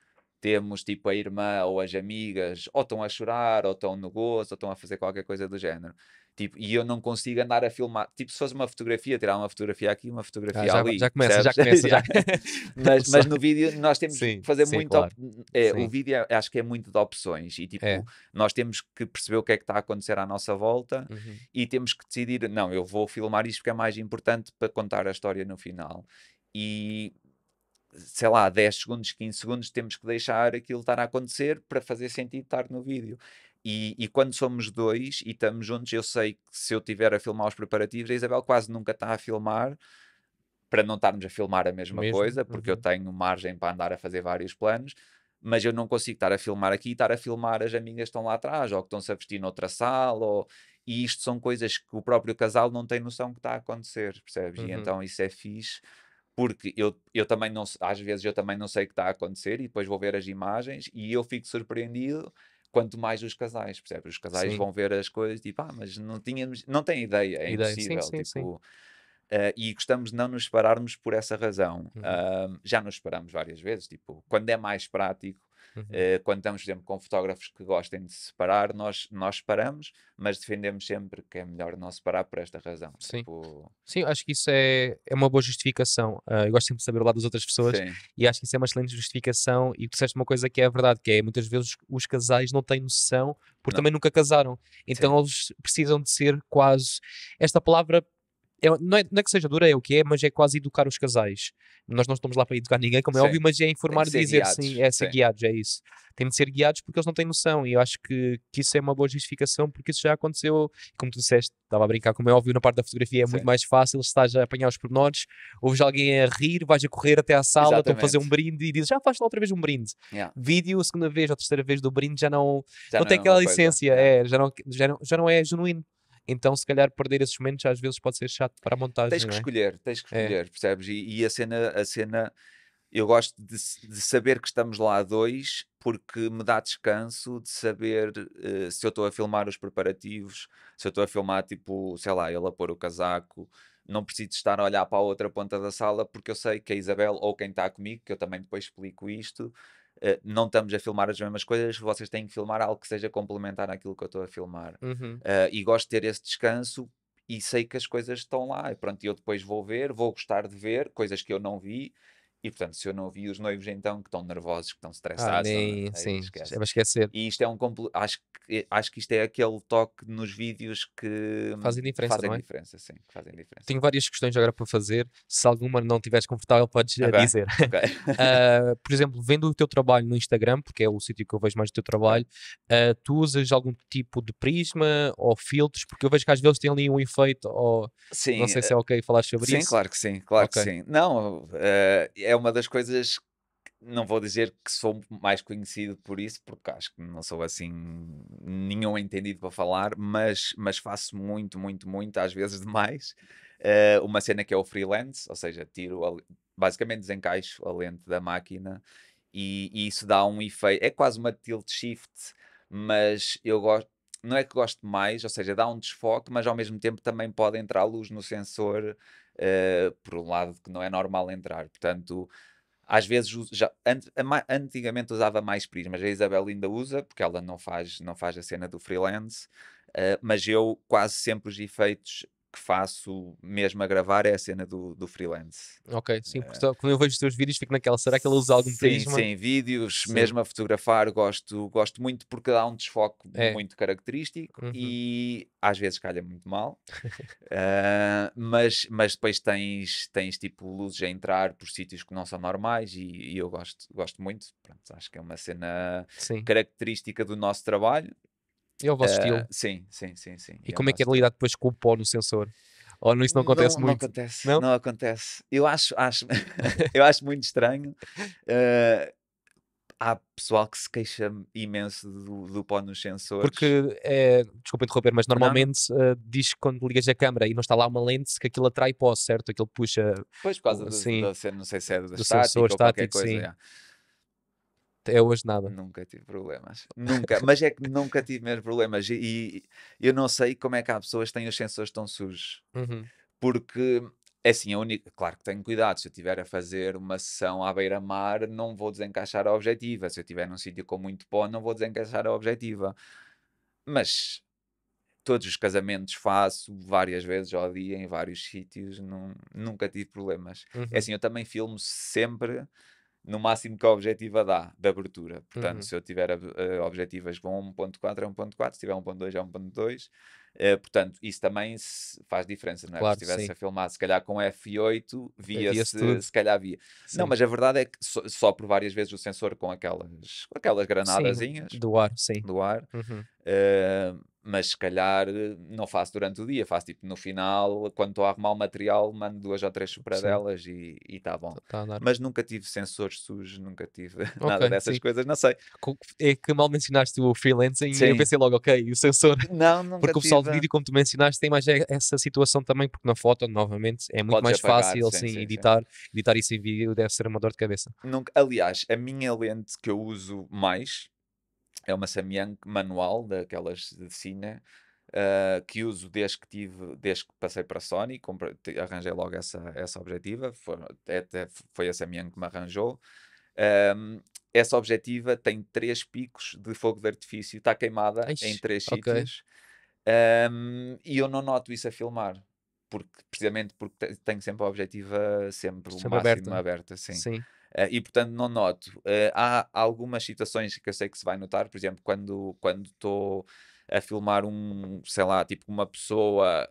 temos tipo a irmã ou as amigas, ou estão a chorar, ou estão no gozo, ou estão a fazer qualquer coisa do género. Tipo, e eu não consigo andar a filmar. Tipo, se fosse uma fotografia, tirar uma fotografia aqui, uma fotografia ah, já, ali. Já começa, já começa, já mas, mas no vídeo nós temos sim, que fazer sim, muito. Claro. É, o vídeo é, acho que é muito de opções e tipo, é. nós temos que perceber o que é que está a acontecer à nossa volta uhum. e temos que decidir, não, eu vou filmar isto porque é mais importante para contar a história no final. E sei lá, 10 segundos, 15 segundos, temos que deixar aquilo estar a acontecer para fazer sentido estar no vídeo. E, e, quando somos dois e estamos juntos, eu sei que se eu tiver a filmar os preparativos, a Isabel quase nunca está a filmar para não estarmos a filmar a mesma Mesmo? coisa, porque uhum. eu tenho margem para andar a fazer vários planos, mas eu não consigo estar a filmar aqui e estar a filmar as amigas que estão lá atrás, ou que estão-se a vestir noutra sala, ou... e isto são coisas que o próprio casal não tem noção que está a acontecer, percebes? Uhum. E então isso é fixe, porque eu, eu também não, às vezes eu também não sei o que está a acontecer, e depois vou ver as imagens, e eu fico surpreendido quanto mais os casais, percebes? Os casais sim. vão ver as coisas tipo, ah, mas não tínhamos, não tem ideia, é ideia. impossível. Sim, sim, tipo, uh, e gostamos de não nos separarmos por essa razão. Uhum. Uh, já nos separamos várias vezes, tipo, quando é mais prático, Uhum. Uh, quando estamos, por exemplo, com fotógrafos que gostem de se separar, nós, nós paramos, mas defendemos sempre que é melhor não separar por esta razão. Sim, tipo... Sim acho que isso é, é uma boa justificação. Uh, eu gosto sempre de saber o lado das outras pessoas Sim. e acho que isso é uma excelente justificação. E tu disseste uma coisa que é a verdade, que é muitas vezes os casais não têm noção porque não. também nunca casaram. Então Sim. eles precisam de ser quase. Esta palavra é, não, é, não, é, que seja dura, é o que é, mas é quase educar os casais. Nós não estamos lá para educar ninguém, como é sim. óbvio, mas é informar e dizer guiados. sim, é ser sim. guiados, é isso. Tem de ser guiados porque eles não têm noção e eu acho que, que isso é uma boa justificação porque isso já aconteceu. como tu disseste, estava a brincar, como é óbvio, na parte da fotografia é sim. muito mais fácil, estás a apanhar os pormenores, ouves alguém a rir, vais a correr até à sala, estão a fazer um brinde e dizes já faz lá outra vez um brinde. Yeah. Vídeo, a segunda vez ou terceira vez do brinde já não, já não, não tem é aquela licença, é, já, não, já, não, já não é genuíno. Então, se calhar, perder esses momentos às vezes pode ser chato para a montagem. Tens que é? escolher, tens que é. escolher, é. percebes? E, e, a cena, a cena, eu gosto de, de, saber que estamos lá a dois, porque me dá descanso de saber uh, se eu estou a filmar os preparativos, se eu estou a filmar, tipo, sei lá, ele a pôr o casaco, não preciso estar a olhar para a outra ponta da sala porque eu sei que a Isabel ou quem está comigo, que eu também depois explico isto, eh, não estamos a filmar as mesmas coisas, vocês têm que filmar algo que seja complementar àquilo que eu estou a filmar. Uhum. Uh, e gosto de ter esse descanso e sei que as coisas estão lá. E pronto, eu depois vou ver, vou gostar de ver coisas que eu não vi e portanto, se eu não ouvi os noivos então, que estão nervosos, que estão estressados, ah, nem, ou, sim, esquece. É esquecer. E isto é um acho que acho que isto é aquele toque nos vídeos que hum, fazem diferença, fazem é? diferença, sim, fazem diferença. Tenho várias questões agora para fazer. Se alguma não estiveres confortável, podes eh, okay. dizer. Okay. uh, por exemplo, vendo o teu trabalho no Instagram, porque é o sítio que eu vejo mais o teu trabalho, uh, tu usas algum tipo de prisma ou filtros? Porque eu vejo que às vezes tem ali um efeito ou sim, não sei se é eh, ok falar sobre sim, isso. Sim, claro que sim, claro okay. que sim. Não, uh, é uma das coisas não vou dizer que sou mais conhecido por isso, porque acho que não sou assim nenhum entendido para falar, mas, mas faço muito, muito, muito, às vezes demais, uh, uma cena que é o freelance, ou seja, tiro, a, basicamente desencaixo a lente da máquina e, e, isso dá um efeito, é quase uma tilt shift, mas eu gosto, não é que gosto mais, ou seja, dá um desfoque, mas ao mesmo tempo também pode entrar luz no sensor uh, por um lado que não é normal entrar. Portanto, às vezes já antigamente usava mais prismas, a Isabel ainda usa, porque ela não faz, não faz a cena do freelance, uh, mas eu quase sempre os efeitos que faço mesmo a gravar é a cena do, do freelance. Ok, sim, porque eh, quando eu vejo os teus vídeos fico naquela, será que ele usa algum sim, prisma? Sim, vídeos, sim. mesmo a fotografar, gosto, gosto muito porque dá um desfoque é. muito característico uhum. e às vezes calha muito mal, uh, mas, mas depois tens, tens tipo luzes a entrar por sítios que não são normais e, e eu gosto, gosto muito, Pronto, acho que é uma cena sim. característica do nosso trabalho é o vosso uh, estilo. Ah, sim, sim, sim, sim. E é como é que é lidar depois com o pó no sensor? Ou não, isso não acontece não, muito? Não acontece, não? não acontece. Eu acho, acho, eu acho muito estranho. Uh, há pessoal que se queixa imenso do, do pó nos sensores. Porque, é, desculpa interromper, mas normalmente uh, diz que quando ligas a câmera e não está lá uma lente que aquilo atrai pó, certo? Aquilo puxa. Pois, por causa assim, do, do, não sei se é do, do sensor estático, qualquer coisa. Sim. É. Até hoje nada. Nunca tive problemas. Nunca. Mas é que nunca tive mesmo problemas. E, e eu não sei como é que há pessoas que têm os sensores tão sujos. Uhum. Porque é assim, a única. Claro que tenho cuidado. Se eu estiver a fazer uma sessão à beira-mar, não vou desencaixar a objetiva. Se eu estiver num sítio com muito pó, não vou desencaixar a objetiva. Mas todos os casamentos faço várias vezes ao dia, em vários sítios. Não, nunca tive problemas. É uhum. É assim, eu também filmo sempre no máximo que a objetiva dá de abertura. Portanto, uhum. se eu tiver uh, objetivas com 1.4 é 1.4, se tiver 1.2 é 1.2. Uh, eh, portanto, isso também faz diferença, não é? Claro, se estivesse a filmar, se calhar com F8, via-se, via se calhar via. Sim. Não, mas a verdade é que só por várias vezes o sensor com aquelas, aquelas granadazinhas sim, do ar, sim. Do ar. Uhum. Uh, mas se calhar eh, não faço durante o dia, faço tipo no final, quando estou a arrumar o material, mando duas ou três superadelas e está bom. Tá, tá mas nunca tive sensores sujos, nunca tive okay, nada dessas sim. coisas, não sei. É que mal mencionaste o freelancing sim. e eu pensei logo, ok, o sensor. Não, nunca Porque o pessoal tive. de vídeo, como tu mencionaste, tem mais essa situação também, porque na foto, novamente, é muito Podes mais apagar, fácil assim, sim, sim editar. Editar isso em vídeo deve ser uma dor de cabeça. Nunca, aliás, a minha lente que eu uso mais é uma Samyang manual, daquelas de cine uh, ah, que uso desde que tive, desde que passei para a Sony, comprei, arranjei logo essa, essa objetiva, foi, é, até foi a Samyang que me arranjou. Um, essa objetiva tem três picos de fogo de artifício, está queimada em três okay. sítios. Um, e eu não noto isso a filmar, porque precisamente porque tenho sempre a objetiva sempre, sempre o máximo aberta, aberta sim. sim. Uh, e portanto não noto. Uh, há algumas situações que eu sei que se vai notar, por exemplo, quando estou a filmar um, sei lá, tipo uma pessoa.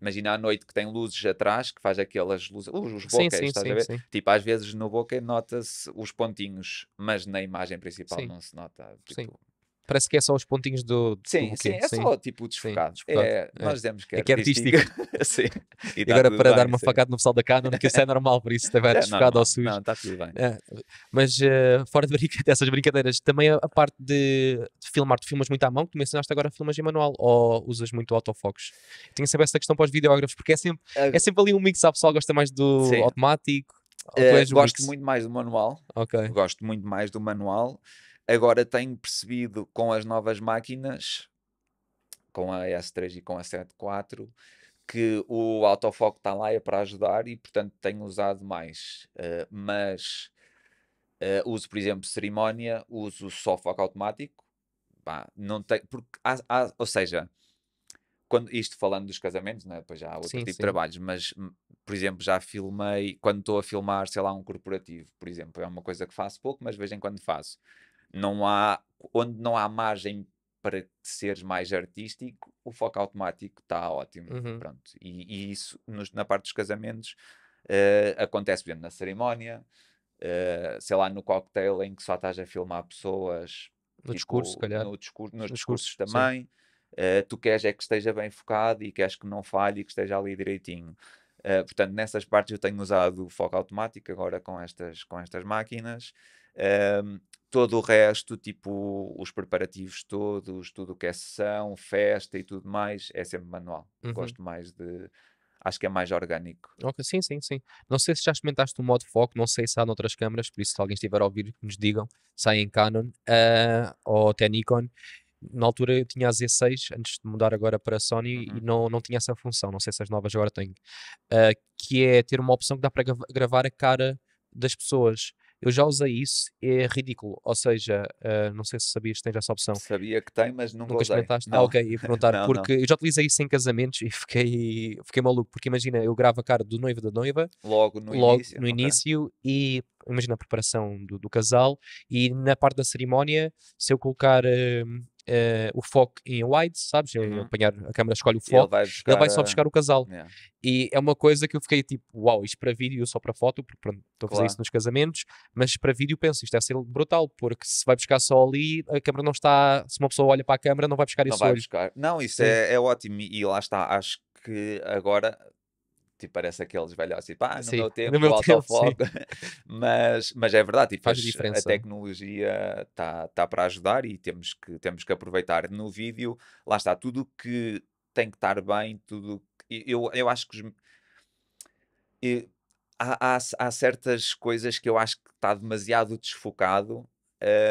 Imagina à noite que tem luzes atrás, que faz aquelas luzes, os, os estás sim, sim, sim, sim, Tipo, às vezes no bokeh nota-se os pontinhos, mas na imagem principal não se nota. Tipo, Parece que é só os pontinhos do. Sim, do sim, é sim. só tipo desfocados. Sim, é, é, nós dizemos que é, é que é sim. E, e agora para bem, dar uma sim. facada no pessoal da Canon, que isso é normal, por isso estiver é, desfocado ao sujo Não, está tudo bem. É. Mas uh, fora de brinca dessas brincadeiras, também a, a parte de, de, filmar, tu filmas muito à mão, que tu mencionaste agora filmas em manual ou usas muito autofocos? Tenho sempre essa questão para os videógrafos, porque é sempre, é sempre ali um mix, O pessoal gosta mais do automático. Uh, gosto muito mais do manual. Ok. Gosto muito mais do manual. Agora tenho percebido com as novas máquinas, com a S3 e com a 74, que o autofoco está lá é para ajudar e, portanto, tenho usado mais. Uh, mas uh, uso, por exemplo, cerimónia, uso só foco automático. não tem, porque há, há, ou seja, quando, isto falando dos casamentos, né? depois já há outro sim, tipo sim. de trabalhos, mas hum, por exemplo, já filmei, quando estou a filmar, sei lá, um corporativo, por exemplo, é uma coisa que faço pouco, mas de vez em quando faço. Não há, onde não há margem para seres mais artístico, o foco automático está ótimo. Uhum. Pronto. E, e isso, nos, na parte dos casamentos, uh, acontece, por na cerimónia, uh, sei lá, no cocktail em que só estás a filmar pessoas. No tipo, discurso, se tipo, calhar. No discur nos, discursos, também. Uh, tu queres é que esteja bem focado e queres que não falhe e que esteja ali direitinho. Uh, portanto, nessas partes eu tenho usado o foco automático agora com estas, com estas máquinas. Uh, todo o resto, tipo os preparativos todos, tudo o que é sessão, festa e tudo mais, é sempre manual. Uhum. Gosto mais de. Acho que é mais orgânico. Okay, sim, sim, sim. Não sei se já experimentaste o modo foco, não sei se há noutras câmaras, por isso se alguém estiver a ouvir, nos digam, saem em Canon uh, ou até Nikon. Na altura eu tinha a Z6, antes de mudar agora para a Sony, uhum. e não, não tinha essa função, não sei se as novas agora têm, uh, que é ter uma opção que dá para gravar a cara das pessoas. Eu já usei isso, é ridículo. Ou seja, uh, não sei se sabias que tens essa opção. Sabia que tem, mas nunca, nunca usei. experimentaste. Ah, não. Ah, ok, ia perguntar, não, porque não. eu já utilizei isso em casamentos e fiquei, fiquei maluco, porque imagina, eu gravo a cara do noivo da noiva logo no logo início, no okay. início e imagina a preparação do, do, casal e na parte da cerimónia, se eu colocar. Uh, uh, o foco em wide, sabes? uhum. apanhar, a câmera escolhe o foco, ele vai, buscar, ele vai só buscar o casal. Yeah. E é uma coisa que eu fiquei tipo, uau, isto para vídeo, só para foto, porque pronto, estou a fazer isso nos casamentos, mas para vídeo penso, isto deve ser brutal, porque se vai buscar só ali, a câmera não está, se uma pessoa olha para a câmera, não vai buscar não vai olho. Buscar. Não, isso é, é, é ótimo, e lá está, acho que agora tipo, parece aqueles velhos, tipo, assim, ah, pá no sim, meu tempo, no meu foco mas, mas é verdade, tipo, faz, a tecnologia está tá para ajudar e temos que, temos que aproveitar. No vídeo, lá está, tudo que tem que estar bem, tudo. Que, eu, eu acho que os, há, há, há certas coisas que eu acho que está demasiado desfocado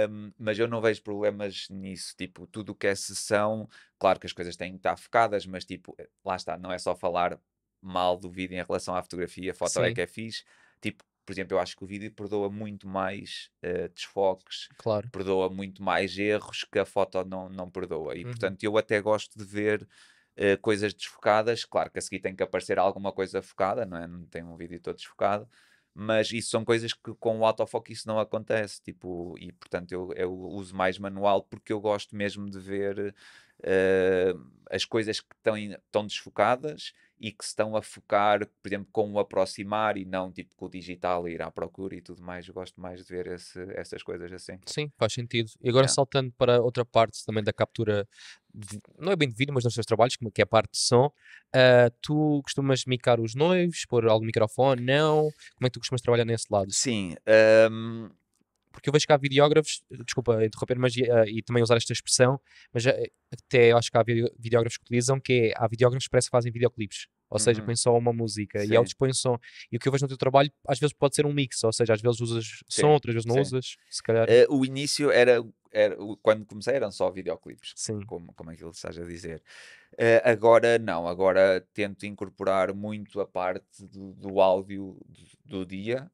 um, mas eu não vejo problemas nisso. Tipo, tudo o que é sessão, claro que as coisas têm que estar focadas, mas tipo, eh, lá está, não é só falar mal do vídeo em relação à fotografia, a foto é Sim. é que é fixe. Tipo, por exemplo, eu acho que o vídeo perdoa muito mais uh, desfoques, claro. perdoa muito mais erros que a foto não, não perdoa. E uhum. portanto, eu até gosto de ver uh, coisas desfocadas. Claro que a seguir tem que aparecer alguma coisa focada, não é? Não tem um vídeo todo desfocado. Mas isso são coisas que com o autofoco isso não acontece, tipo, e portanto eu, eu uso mais manual porque eu gosto mesmo de ver uh, as coisas que estão desfocadas e que se estão a focar, por exemplo, com o aproximar e não tipo com o digital ir à procura e tudo mais. Eu gosto mais de ver esse, essas coisas assim. Sim, faz sentido. E agora é. saltando para outra parte também da captura, de, não é bem de vídeo, mas nos teus trabalhos, como é que é a parte de som, uh, tu costumas micar os noivos, pôr algum microfone? Não? Como é que tu costumas trabalhar nesse lado? Sim. Um porque eu vejo que há videógrafos, desculpa interromper, mas uh, e também usar esta expressão, mas uh, até acho que há videógrafos que utilizam que é, há videógrafos que parece que fazem videoclipes, ou uhum. seja, põem só uma música Sim. e eles põem som. E o que eu vejo no teu trabalho às vezes pode ser um mix, ou seja, às vezes usas Sim. som, outras vezes não Sim. usas, se calhar. Uh, o início era, era, quando comecei eram só videoclipes, Sim. Como, como aquilo que estás a dizer. Uh, agora não, agora tento incorporar muito a parte do, do áudio do, do dia.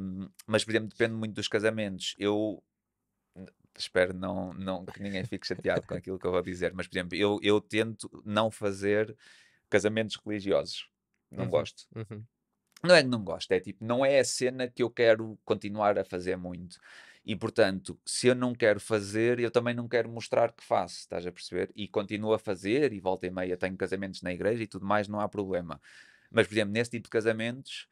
Um, mas, por exemplo, depende muito dos casamentos. Eu espero não, não que ninguém fique chateado com aquilo que eu vou dizer, mas, por exemplo, eu, eu tento não fazer casamentos religiosos. Não uhum. gosto. Uhum. Não é que não gosto, é tipo, não é a cena que eu quero continuar a fazer muito. E portanto, se eu não quero fazer, eu também não quero mostrar que faço, estás a perceber? E continuo a fazer, e volta e meia tenho casamentos na igreja e tudo mais, não há problema. Mas, por exemplo, nesse tipo de casamentos,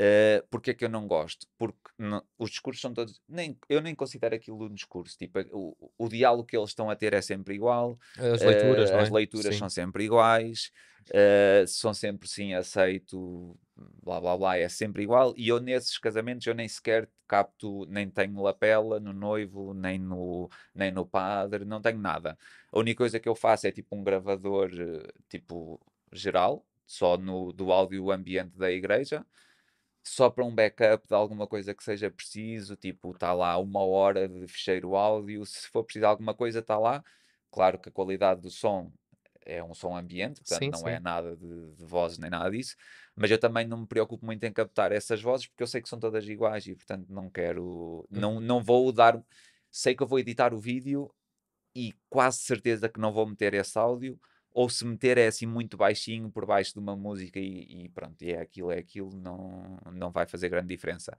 Uh, porque é que eu não gosto? Porque não, os discursos são todos. Nem, eu nem considero aquilo um discurso. Tipo, é, o, o diálogo que eles estão a ter é sempre igual. As leituras, eh, As é? leituras sim. são sempre iguais. Uh, são sempre, sim, aceito. Blá blá blá, é sempre igual. E eu, nesses casamentos, eu nem sequer capto, nem tenho lapela no noivo, nem no, nem no padre, não tenho nada. A única coisa que eu faço é tipo um gravador, tipo, geral, só no, do áudio ambiente da igreja só para um backup de alguma coisa que seja preciso, tipo, está lá uma hora de fecheiro áudio, se for preciso alguma coisa, está lá. Claro que a qualidade do som é um som ambiente, portanto sim, não é sim. é nada de, de vozes nem nada disso, mas eu também não me preocupo muito em captar essas vozes porque eu sei que são todas iguais e portanto não quero, não, uhum. não vou dar, sei que eu vou editar o vídeo e quase certeza que não vou meter esse áudio ou se meter é assim muito baixinho por baixo de uma música e, e pronto, e é aquilo, é aquilo, não, não vai fazer grande diferença.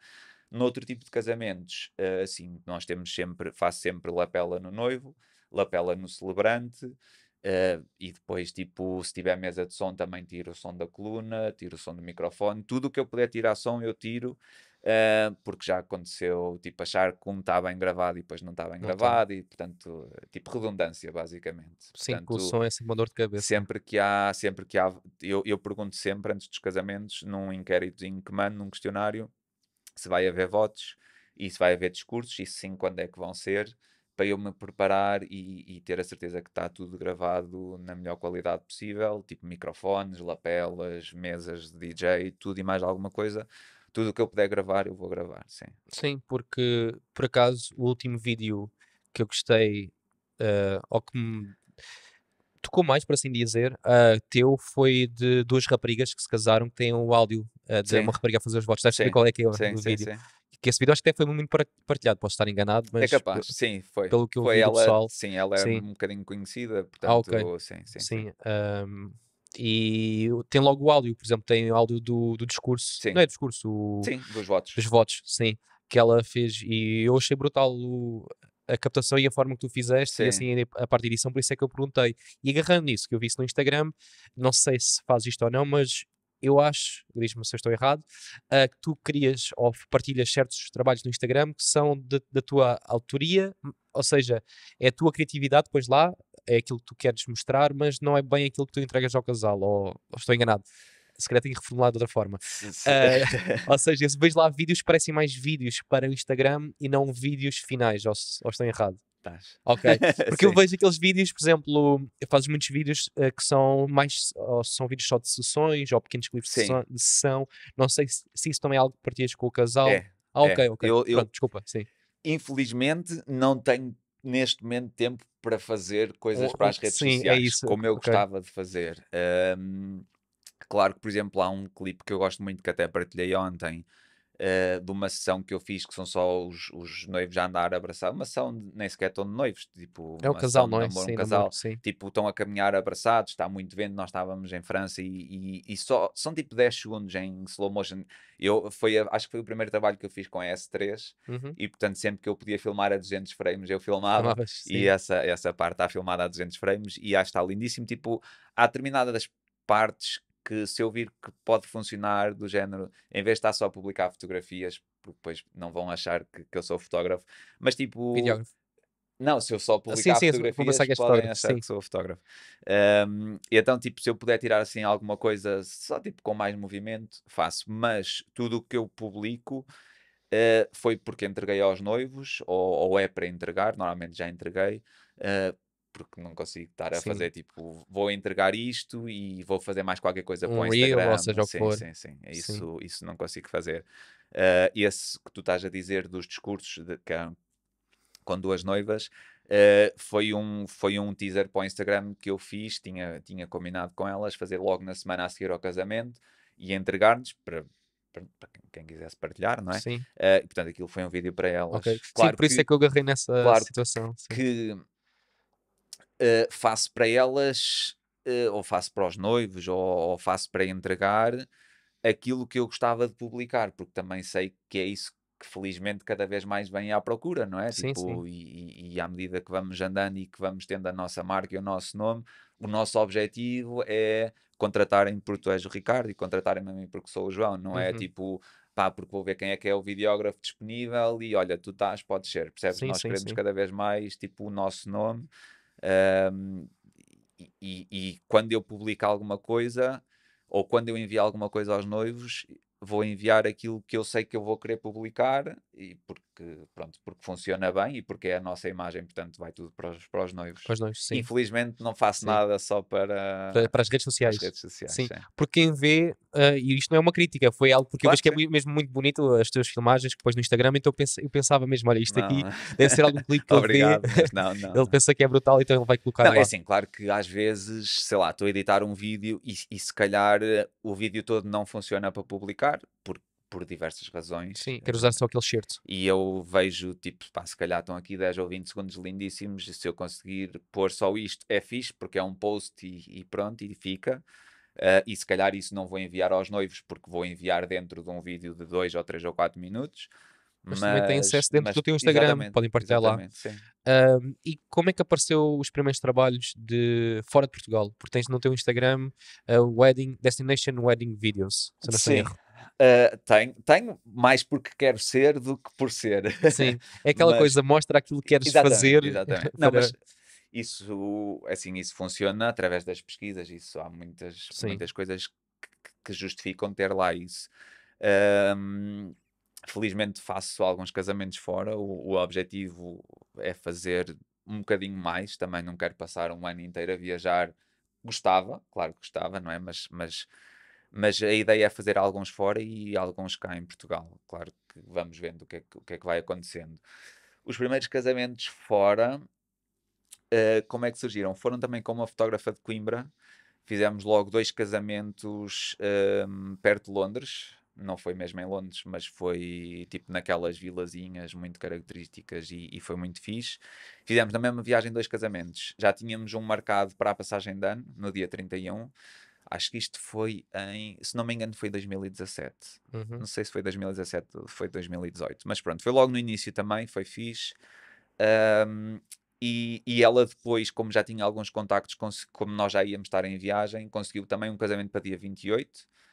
Noutro tipo de casamentos, uh, assim, nós temos sempre, faço sempre lapela no noivo, lapela no celebrante, uh, e depois, tipo, se tiver mesa de som, também tiro o som da coluna, tiro o som do microfone, tudo o que eu puder tirar som, eu tiro Uh, porque já aconteceu, tipo, achar que um está bem gravado e depois não está bem não gravado, tá. e portanto, eh, tipo, redundância, basicamente. Sim, portanto, o som é sempre uma dor de cabeça. É? Sempre que há, sempre que há, eu, eu pergunto sempre antes dos casamentos, num inquérito, em que mando, num questionário, se vai haver votos e se vai haver discursos e sim, quando é que vão ser. Para eu me preparar e, e ter a certeza que está tudo gravado na melhor qualidade possível, tipo microfones, lapelas, mesas de DJ, tudo e mais alguma coisa, tudo o que eu puder gravar, eu vou gravar, sim. Sim, porque por acaso o último vídeo que eu gostei, uh, ou que me tocou mais, por assim dizer, uh, teu foi de duas raparigas que se casaram que têm o áudio uh, de sim. uma rapariga a fazer os votos. Deves saber qual é que é o sim, vídeo. Sim, sim. Que esse vídeo acho que até foi muito partilhado, posso estar enganado, é mas. É capaz, sim, foi. Pelo que eu foi vi ela, pessoal. Sim, ela é um bocadinho conhecida, portanto, ah, okay. sim, sim. sim um, e tem logo o áudio, por exemplo, tem o áudio do, do discurso, sim. não é discurso, o, sim, dos votos, dos votos, sim, que ela fez e eu achei brutal o, a captação e a forma que tu fizeste sim. Assim, e assim a parte de edição, por isso é que eu perguntei e agarrando nisso que eu vi isso no Instagram, não sei se faz isto ou não, mas eu acho, diz-me se eu estou errado, uh, que tu crias ou partilhas certos trabalhos no Instagram que são da tua autoria, ou seja, é a tua criatividade, pois lá, é aquilo que tu queres mostrar, mas não é bem aquilo que tu entregas ao casal, ou, ou estou enganado se calhar tenho que reformular de outra forma. Uh, ou seja, se vejo lá vídeos, parecem mais vídeos para o Instagram e não vídeos finais, ou, ou estou errado. Tás. Ok, porque eu vejo aqueles vídeos, por exemplo, eu faço muitos vídeos uh, que são mais, ou são vídeos só de sessões, ou pequenos clipes de, de sessão, não sei se, se, isso também é algo que partilhas com o casal. É, ah, ok, é. ok, eu, Pronto, eu... desculpa, sim. Infelizmente, não tenho neste momento tempo para fazer coisas oh, para as redes sim, é sociais, é como eu okay. gostava de fazer. Um, claro que, por exemplo, há um clipe que eu gosto muito que até partilhei ontem, uh, de uma sessão que eu fiz, que são só os, os noivos a andar a abraçar. Uma sessão nem sequer estão de noivos, tipo. É um casal, não é? Namoro, sim, um casal, namoro, sim. Tipo, estão a caminhar abraçados, está muito vento, nós estávamos em França e, e, e, só. São tipo 10 segundos em slow motion. Eu, foi, acho que foi o primeiro trabalho que eu fiz com a S3 uhum. e, portanto, sempre que eu podia filmar a 200 frames, eu filmava. e essa, essa parte está filmada a 200 frames e acho que está lindíssimo. Tipo, há determinadas partes que se eu vir que pode funcionar do género, em vez de estar só a publicar fotografias, porque depois não vão achar que, que eu sou fotógrafo, mas tipo... Videógrafo. Não, se eu só ah, publicar sim, fotografias, sim, é podem fotógrafo, achar sim. que sou fotógrafo. Um, e então, tipo, se eu puder tirar assim alguma coisa só tipo com mais movimento, faço. Mas tudo o que eu publico uh, foi porque entreguei aos noivos, ou, ou é para entregar, normalmente já entreguei, uh, porque não consigo estar a sim. fazer tipo, vou entregar isto e vou fazer mais qualquer coisa um para o Instagram. Reel, ou seja, sim, for. sim, sim, é isso, sim. isso não consigo fazer. Uh, esse que tu estás a dizer dos discursos de, que, com duas noivas uh, foi, um, foi um teaser para o Instagram que eu fiz, tinha, tinha combinado com elas fazer logo na semana a seguir ao casamento e entregar-nos para para quem quisesse partilhar, não é? Sim. Uh, portanto, aquilo foi um vídeo para elas. Okay. Claro sim, por que, isso é que eu agarrei nessa claro situação. Sim. Que eh, faço para elas, uh, ou faço para os noivos, ou, ou, faço para entregar aquilo que eu gostava de publicar, porque também sei que é isso que felizmente cada vez mais vem à procura, não é? Sim, tipo, sim. E, e, à medida que vamos andando e que vamos tendo a nossa marca e o nosso nome, o nosso objetivo é contratarem porque tu és o Ricardo e contratarem a mim porque sou o João, não é? uhum. é tipo pá, porque vou ver quem é que é o videógrafo disponível e olha, tu estás, pode ser, percebes? Sim, Nós sim, queremos sim. cada vez mais tipo o nosso nome um, e, e, quando eu publico alguma coisa, ou quando eu envio alguma coisa aos noivos, vou enviar aquilo que eu sei que eu vou querer publicar e porque, pronto, porque funciona bem e porque é a nossa imagem, portanto vai tudo para os, para os noivos. Para os noivos sim. Infelizmente não faço sim. nada só para... para... para... as redes sociais. As redes sociais sim. sim. porque quem vê, uh, e isto não é uma crítica, foi algo porque claro eu acho que, é mesmo muito bonito as tuas filmagens que depois no Instagram, então eu, eu pensava mesmo, olha, isto não. aqui deve ser algum clique que Obrigado, ele vê. Não, não, ele pensa que é brutal, então ele vai colocar Não, é lá. é assim, claro que às vezes, sei lá, estou a editar um vídeo e, e se calhar eh, o vídeo todo não funciona para publicar, porque por diversas razões. Sim, eh, quero usar só aquele shirt. E eu vejo, tipo, pá, se calhar estão aqui 10 ou 20 segundos lindíssimos, se eu conseguir pôr só isto, é fixe, porque é um post e, e pronto, e fica. Uh, e se calhar isso não vou enviar aos noivos, porque vou enviar dentro de um vídeo de 2 ou 3 ou 4 minutos. Mas, mas, também tem acesso dentro mas, do teu Instagram, podem partilhar lá. Um, e como é que apareceu os primeiros trabalhos de fora de Portugal? Porque tens no teu Instagram uh, wedding, Destination Wedding Videos, se não Sim. erro. Uh, tenho, tenho mais porque quero ser do que por ser. Sim, é aquela mas, coisa, mostra aquilo que queres exatamente, fazer. Exatamente. Para... Não, mas isso, assim, isso funciona através das pesquisas, isso há muitas, muitas coisas que, que, justificam ter lá isso. Um, felizmente faço alguns casamentos fora, o, o objetivo é fazer um bocadinho mais, também não quero passar um ano inteiro a viajar. Gostava, claro que gostava, não é? Mas, mas mas a ideia é fazer alguns fora e alguns cá em Portugal. Claro que vamos vendo o que é que, que, é que vai acontecendo. Os primeiros casamentos fora, uh, como é que surgiram? Foram também com uma fotógrafa de Coimbra. Fizemos logo dois casamentos um, ehm, perto de Londres. Não foi mesmo em Londres, mas foi tipo naquelas vilazinhas muito características e, e foi muito fixe. Fizemos na mesma viagem dois casamentos. Já tínhamos um marcado para a passagem de ano, no dia 31 acho que isto foi em, se não me engano, foi 2017. Uhum. Não sei se foi 2017 ou foi 2018, mas pronto, foi logo no início também, foi fixe. Um, e, e, ela depois, como já tinha alguns contactos, como nós já íamos estar em viagem, conseguiu também um casamento para dia 28.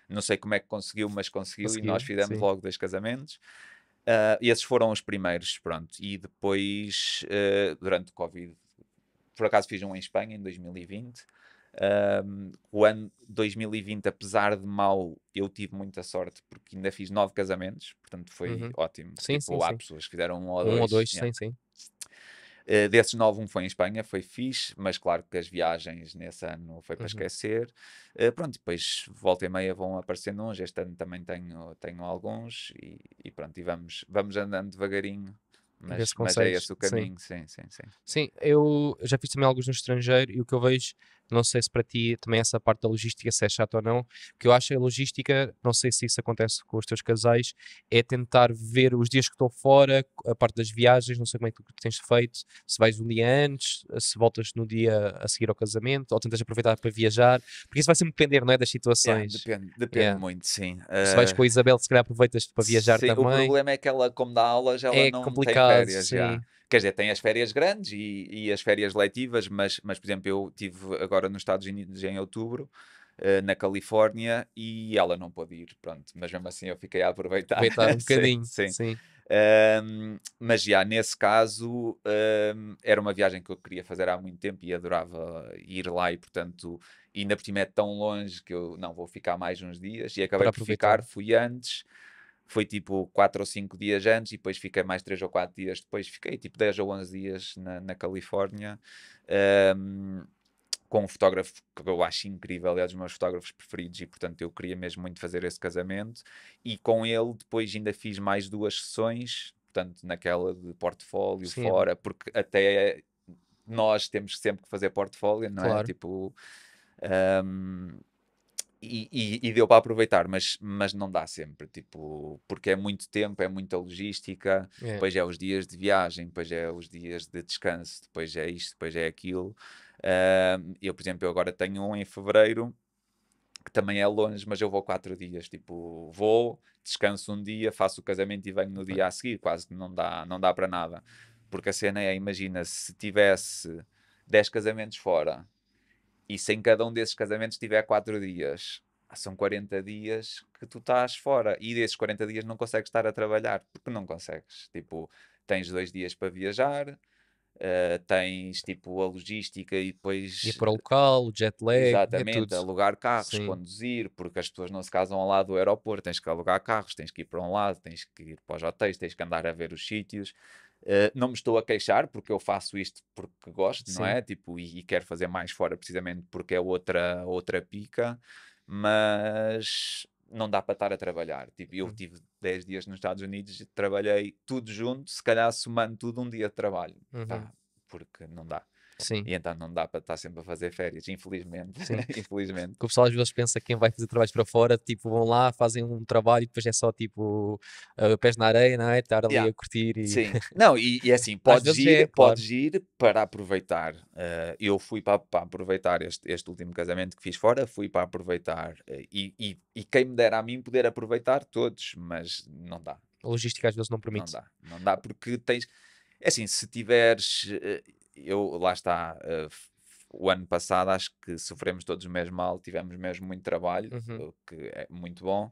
Não sei como é que conseguiu, mas conseguiu, conseguiu e nós fizemos sim. logo dois casamentos. Uh, esses foram os primeiros, pronto. E depois, uh, durante o Covid, por acaso fiz um em Espanha em 2020. Um, o ano 2020, apesar de mal, eu tive muita sorte porque ainda fiz nove casamentos, portanto foi uhum. ótimo. Sim, tipo, sim, há sim. pessoas que fizeram um ou dois. Um ou dois, yeah. sim, sim. Uh, desses nove, um foi em Espanha, foi fixe, mas claro que as viagens nesse ano foi para uhum. esquecer. Uh, pronto, depois volta e meia vão aparecendo uns, este ano também tenho, tenho alguns e, e pronto, e vamos, vamos andando devagarinho. Mas, mas é esse o caminho, sim, sim, sim. Sim, sim eu já fiz também alguns no estrangeiro e o que eu vejo não sei se para ti também essa parte da logística se é chata ou não, que eu acho é a logística, não sei se isso acontece com os teus casais, é tentar ver os dias que estou fora, a parte das viagens, não sei como é que tens feito, se vais um dia antes, se voltas no dia a seguir ao casamento, ou tentas aproveitar para viajar, porque isso vai sempre depender, não é, das é, situações. É, depende, depende muito, sim. Se vais com a eh, Isabel, se calhar aproveitas para viajar sim, também. o problema é que ela, como dá aulas, ela é não complicado, tem férias sim. já. Quer dizer, tem as férias grandes e, e as férias letivas, mas, mas, por exemplo, eu tive agora nos Estados Unidos em outubro, eh, na Califórnia e ela não pôde ir, pronto. Mas mesmo assim eu fiquei a aproveitar. Aproveitar um bocadinho, sim. sim. sim. Um, mas já nesse caso um, era uma viagem que eu queria fazer há muito tempo e adorava ir lá e portanto ainda por cima é tão longe que eu não vou ficar mais uns dias e acabei por ficar, fui antes foi tipo 4 ou 5 dias antes e depois fiquei mais 3 ou 4 dias depois. Fiquei tipo 10 ou 11 dias na, na Califórnia um, com um fotógrafo que eu acho incrível, é um dos meus fotógrafos preferidos e portanto eu queria mesmo muito fazer esse casamento. E com ele depois ainda fiz mais duas sessões, portanto naquela de portfólio Sim. fora, porque até nós temos sempre que fazer portfólio, não é? claro. é? Tipo. Um, e, e, deu para aproveitar, mas, mas não dá sempre, tipo, porque é muito tempo, é muita logística, é. depois é os dias de viagem, depois é os dias de descanso, depois é isto, depois é aquilo. Uh, eu, por exemplo, eu agora tenho um em fevereiro que também é longe, mas eu vou quatro dias, tipo, vou, descanso um dia, faço o casamento e venho no dia a seguir, quase que não dá, não dá para nada. Porque a cena é, imagina, se tivesse 10 casamentos fora, e se em cada um desses casamentos tiver 4 dias, são 40 dias que tu estás fora. E desses 40 dias não consegues estar a trabalhar, porque não consegues. Tipo, tens dois dias para viajar, Uh, tens tipo a logística e depois ir para o local, o jet lag, é exatamente, é alugar carros, Sim. conduzir, porque as pessoas não se casam ao lado do aeroporto, tens que alugar carros, tens que ir para um lado, tens que ir para os hotéis, tens que andar a ver os sítios. Eh, não me estou a queixar porque eu faço isto porque gosto, Sim. não é? Tipo, e, e, quero fazer mais fora precisamente porque é outra, outra pica, mas não dá para estar a trabalhar. Tipo, eu uhum. tive 10 dias nos Estados Unidos, trabalhei tudo junto, se calhar somando tudo um dia de trabalho, uhum. tá? porque não dá. Sim. E então não dá para estar sempre a fazer férias, infelizmente. infelizmente. Porque o pessoal às vezes pensa que quem vai fazer trabalhos para fora, tipo, vão lá, fazem um trabalho e depois é só tipo uh, pés na areia, não é? Estar ali yeah. a curtir. E... Sim. Não, e, e é assim, podes ir, é, podes ir para aproveitar. Uh, eu fui para, para aproveitar este, este, último casamento que fiz fora, fui para aproveitar. Uh, e, e, e quem me dera a mim poder aproveitar todos, mas não dá. A logística às vezes não permite. Não dá, não dá porque tens. É assim, se tiveres. Eh, eu, lá está, uh, o ano passado acho que sofremos todos mesmo mal, tivemos mesmo muito trabalho, uhum. que é muito bom,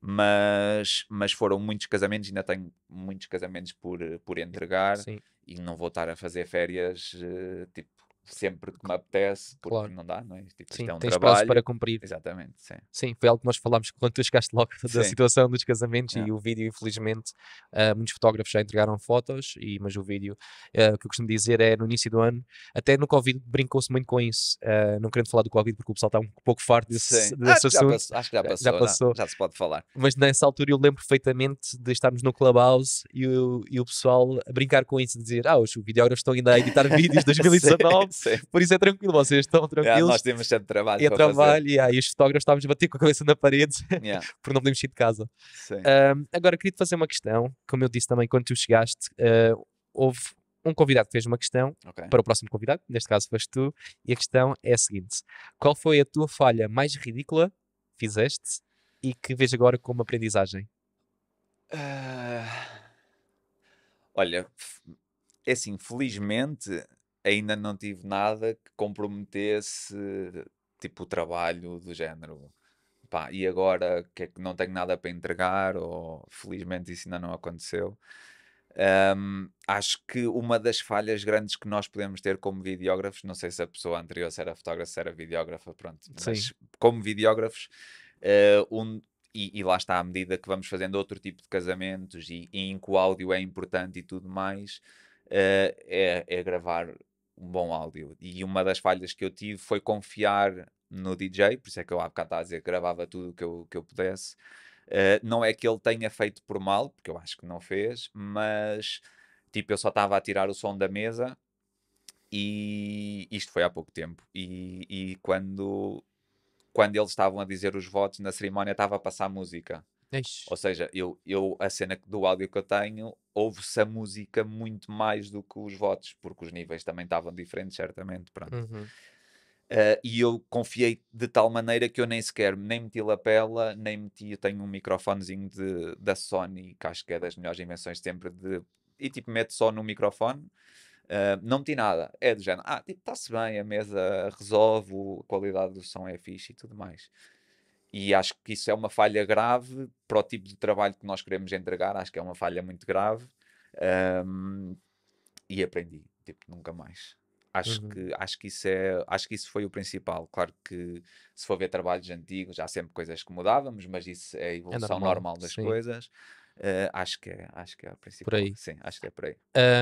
mas, mas foram muitos casamentos, ainda tenho muitos casamentos por, por entregar Sim. e não vou estar a fazer férias, eh, tipo, sempre que me apetece, porque claro. não dá, não é? Tipo, sim, é um tens trabalho. prazo para cumprir. Exatamente, sim. Sim, foi algo que nós falámos quando tu chegaste logo da sim. situação dos casamentos e o vídeo, infelizmente, uh, muitos fotógrafos já entregaram fotos, e, mas o vídeo, uh, que eu costumo dizer é no início do ano, até no Covid brincou-se muito com isso, uh, não querendo falar do Covid porque o pessoal está um pouco farto desse, desse ah, assunto. Passou, acho que já passou, já, passou. Não, já se pode falar. Mas nessa altura eu lembro perfeitamente de estarmos no Clubhouse e, e o pessoal a brincar com isso, dizer, ah, os videógrafos estão ainda a editar vídeos de 2019, Por isso é tranquilo, vocês estão é, tranquilos. nós temos sempre trabalho. É trabalho, yeah, e os fotógrafos estávamos a bater com a cabeça na parede yeah. porque não podemos sair de casa. agora, queria te fazer uma questão. Como eu disse também, quando tu chegaste, uh, houve um convidado que fez uma questão okay. para o próximo convidado, neste caso foste tu, e a questão é a seguinte: Qual foi a tua falha mais ridícula que fizeste e que vês agora como aprendizagem? Uh... Olha, é assim, felizmente ainda não tive nada que comprometesse tipo o trabalho do género. Pá, e agora que é que não tenho nada para entregar, ou felizmente isso ainda não aconteceu. Um, acho que uma das falhas grandes que nós podemos ter como videógrafos, não sei se a pessoa anterior se era fotógrafa, se era videógrafa, pronto, mas Sim. como videógrafos, uh, um, e, e, lá está, à medida que vamos fazendo outro tipo de casamentos e, e em que o áudio é importante e tudo mais, uh, é, é gravar um bom áudio. E uma das falhas que eu tive foi confiar no DJ, por isso é que eu há bocado a dizer que gravava tudo o que eu, que eu pudesse. Uh, não é que ele tenha feito por mal, porque eu acho que não fez, mas tipo, eu só estava a tirar o som da mesa e isto foi há pouco tempo. E, e quando, quando eles estavam a dizer os votos na cerimónia, estava a passar música. Ou seja, eu, eu, a cena do áudio que eu tenho ouve-se a música muito mais do que os votos, porque os níveis também estavam diferentes, certamente. Pronto. Uhum. Uh, e eu confiei de tal maneira que eu nem sequer nem meti lapela, nem meti. Eu tenho um microfonezinho de, da Sony, que acho que é das melhores invenções sempre, de, e tipo, mete só no microfone. Uh, não meti nada, é do género, ah, tipo, está-se bem, a mesa resolve, a qualidade do som é fixe e tudo mais. E acho que isso é uma falha grave para o tipo de trabalho que nós queremos entregar. Acho que é uma falha muito grave. Um, e aprendi, tipo, nunca mais. Acho, uhum. que, acho, que isso é, acho que isso foi o principal. Claro que se for ver trabalhos antigos, há sempre coisas que mudávamos, mas isso é a é evolução é normal, normal, das sim. coisas. Uh, acho, que é, acho que é o principal. Por aí. Sim, acho que é por aí.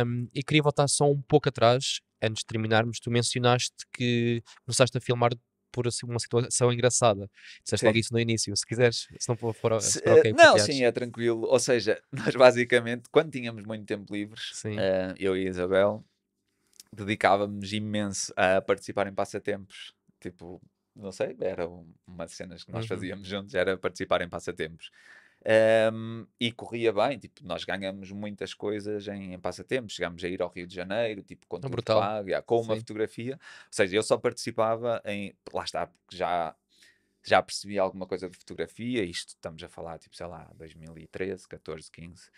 Um, e queria voltar só um pouco atrás, antes de terminarmos. Tu mencionaste que começaste a filmar por assim, uma situação engraçada. Disseste sim. logo isso no início, se quiseres, se não for, for, se, for okay, eh, Não, sim, é tranquilo. Ou seja, nós basicamente, quando tínhamos muito tempo livres, uh, eu e a Isabel, dedicávamos imenso a participar em passatempos. Tipo, não sei, era uma das cenas que nós uhum. fazíamos juntos, era participar em passatempos. Um, e corria bem, tipo, nós ganhamos muitas coisas em, em passatempos, chegámos a ir ao Rio de Janeiro, tipo, com ah, tudo pago, com uma fotografia, ou seja, eu só participava em, lá está, porque já, já percebi alguma coisa de fotografia, isto estamos a falar, tipo, sei lá, 2013, 14, 15,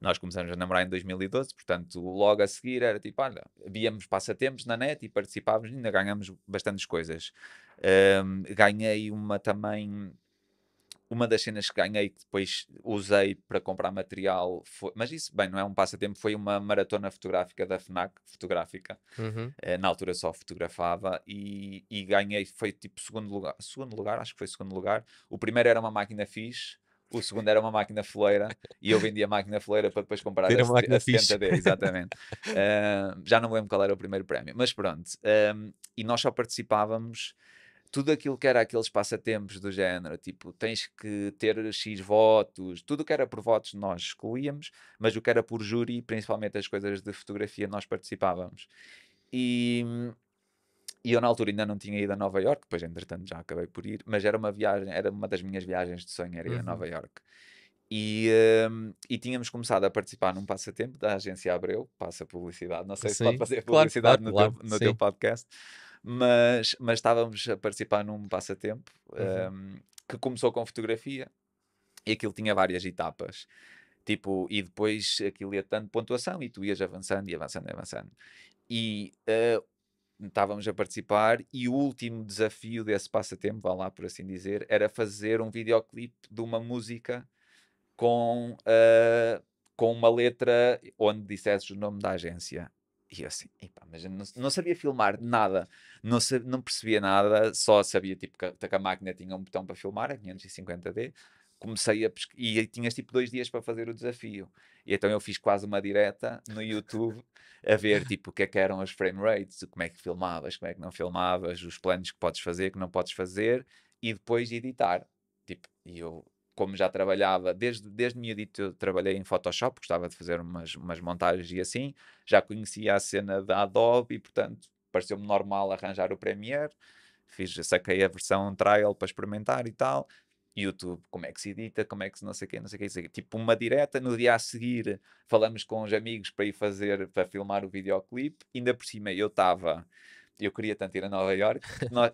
nós começamos a namorar em 2012, portanto, logo a seguir era tipo, olha, víamos passatempos na net e participávamos, ainda ganhamos bastantes coisas. Um, ganhei uma também uma das cenas que ganhei que depois usei para comprar material foi, mas isso bem não é um passatempo foi uma maratona fotográfica da Fnac fotográfica uhum. Eh, na altura só fotografava e, e, ganhei foi tipo segundo lugar segundo lugar acho que foi segundo lugar o primeiro era uma máquina fixe o segundo era uma máquina foleira e eu vendia a máquina foleira para depois comprar a, uma a, a 70D, exatamente. uh, já não lembro qual era o primeiro prémio, mas pronto. Um, eh, e nós só participávamos tudo aquilo que era aqueles passatempos do género, tipo, tens que ter X votos, tudo o que era por votos nós excluíamos, mas o que era por júri, principalmente as coisas de fotografia, nós participávamos. E, e eu na altura ainda não tinha ido a Nova York, depois entretanto já acabei por ir, mas era uma viagem, era uma das minhas viagens de sonho, era ir uhum. a Nova York. E, um, e, tínhamos começado a participar num passatempo da agência Abreu, passa publicidade, não sei Sim, se pode fazer publicidade claro, no, claro, teu, no teu podcast mas, mas estávamos a participar num passatempo uhum. um, que começou com fotografia e aquilo tinha várias etapas. Tipo, e depois aquilo ia dando pontuação e tu ias avançando e avançando e avançando. E uh, estávamos a participar e o último desafio desse passatempo, vá lá por assim dizer, era fazer um videoclipe de uma música com, uh, com uma letra onde dissesses o nome da agência e eu assim, mas não, não, sabia filmar nada, não, sabia, não percebia nada, só sabia tipo que, que a máquina tinha um botão para filmar, a 550D. Comecei a pesquisar, e tinhas tipo dois dias para fazer o desafio. E então eu fiz quase uma direta no YouTube a ver tipo o que é que eram as frame rates, como é que filmavas, como é que não filmavas, os planos que podes fazer, que não podes fazer, e depois editar. Tipo, e eu como já trabalhava, desde, desde miadito eu trabalhei em Photoshop, gostava de fazer umas, umas montagens e assim, já conhecia a cena da Adobe e, portanto, pareceu-me normal arranjar o Premiere, fiz, saquei a versão trial para experimentar e tal, YouTube, como é que se edita, como é que se não sei o quê, não sei o quê, não sei o quê. Tipo uma direta, no dia a seguir falamos com os amigos para ir fazer, para filmar o videoclipe, ainda por cima eu estava, eu queria tanto ir a Nova York,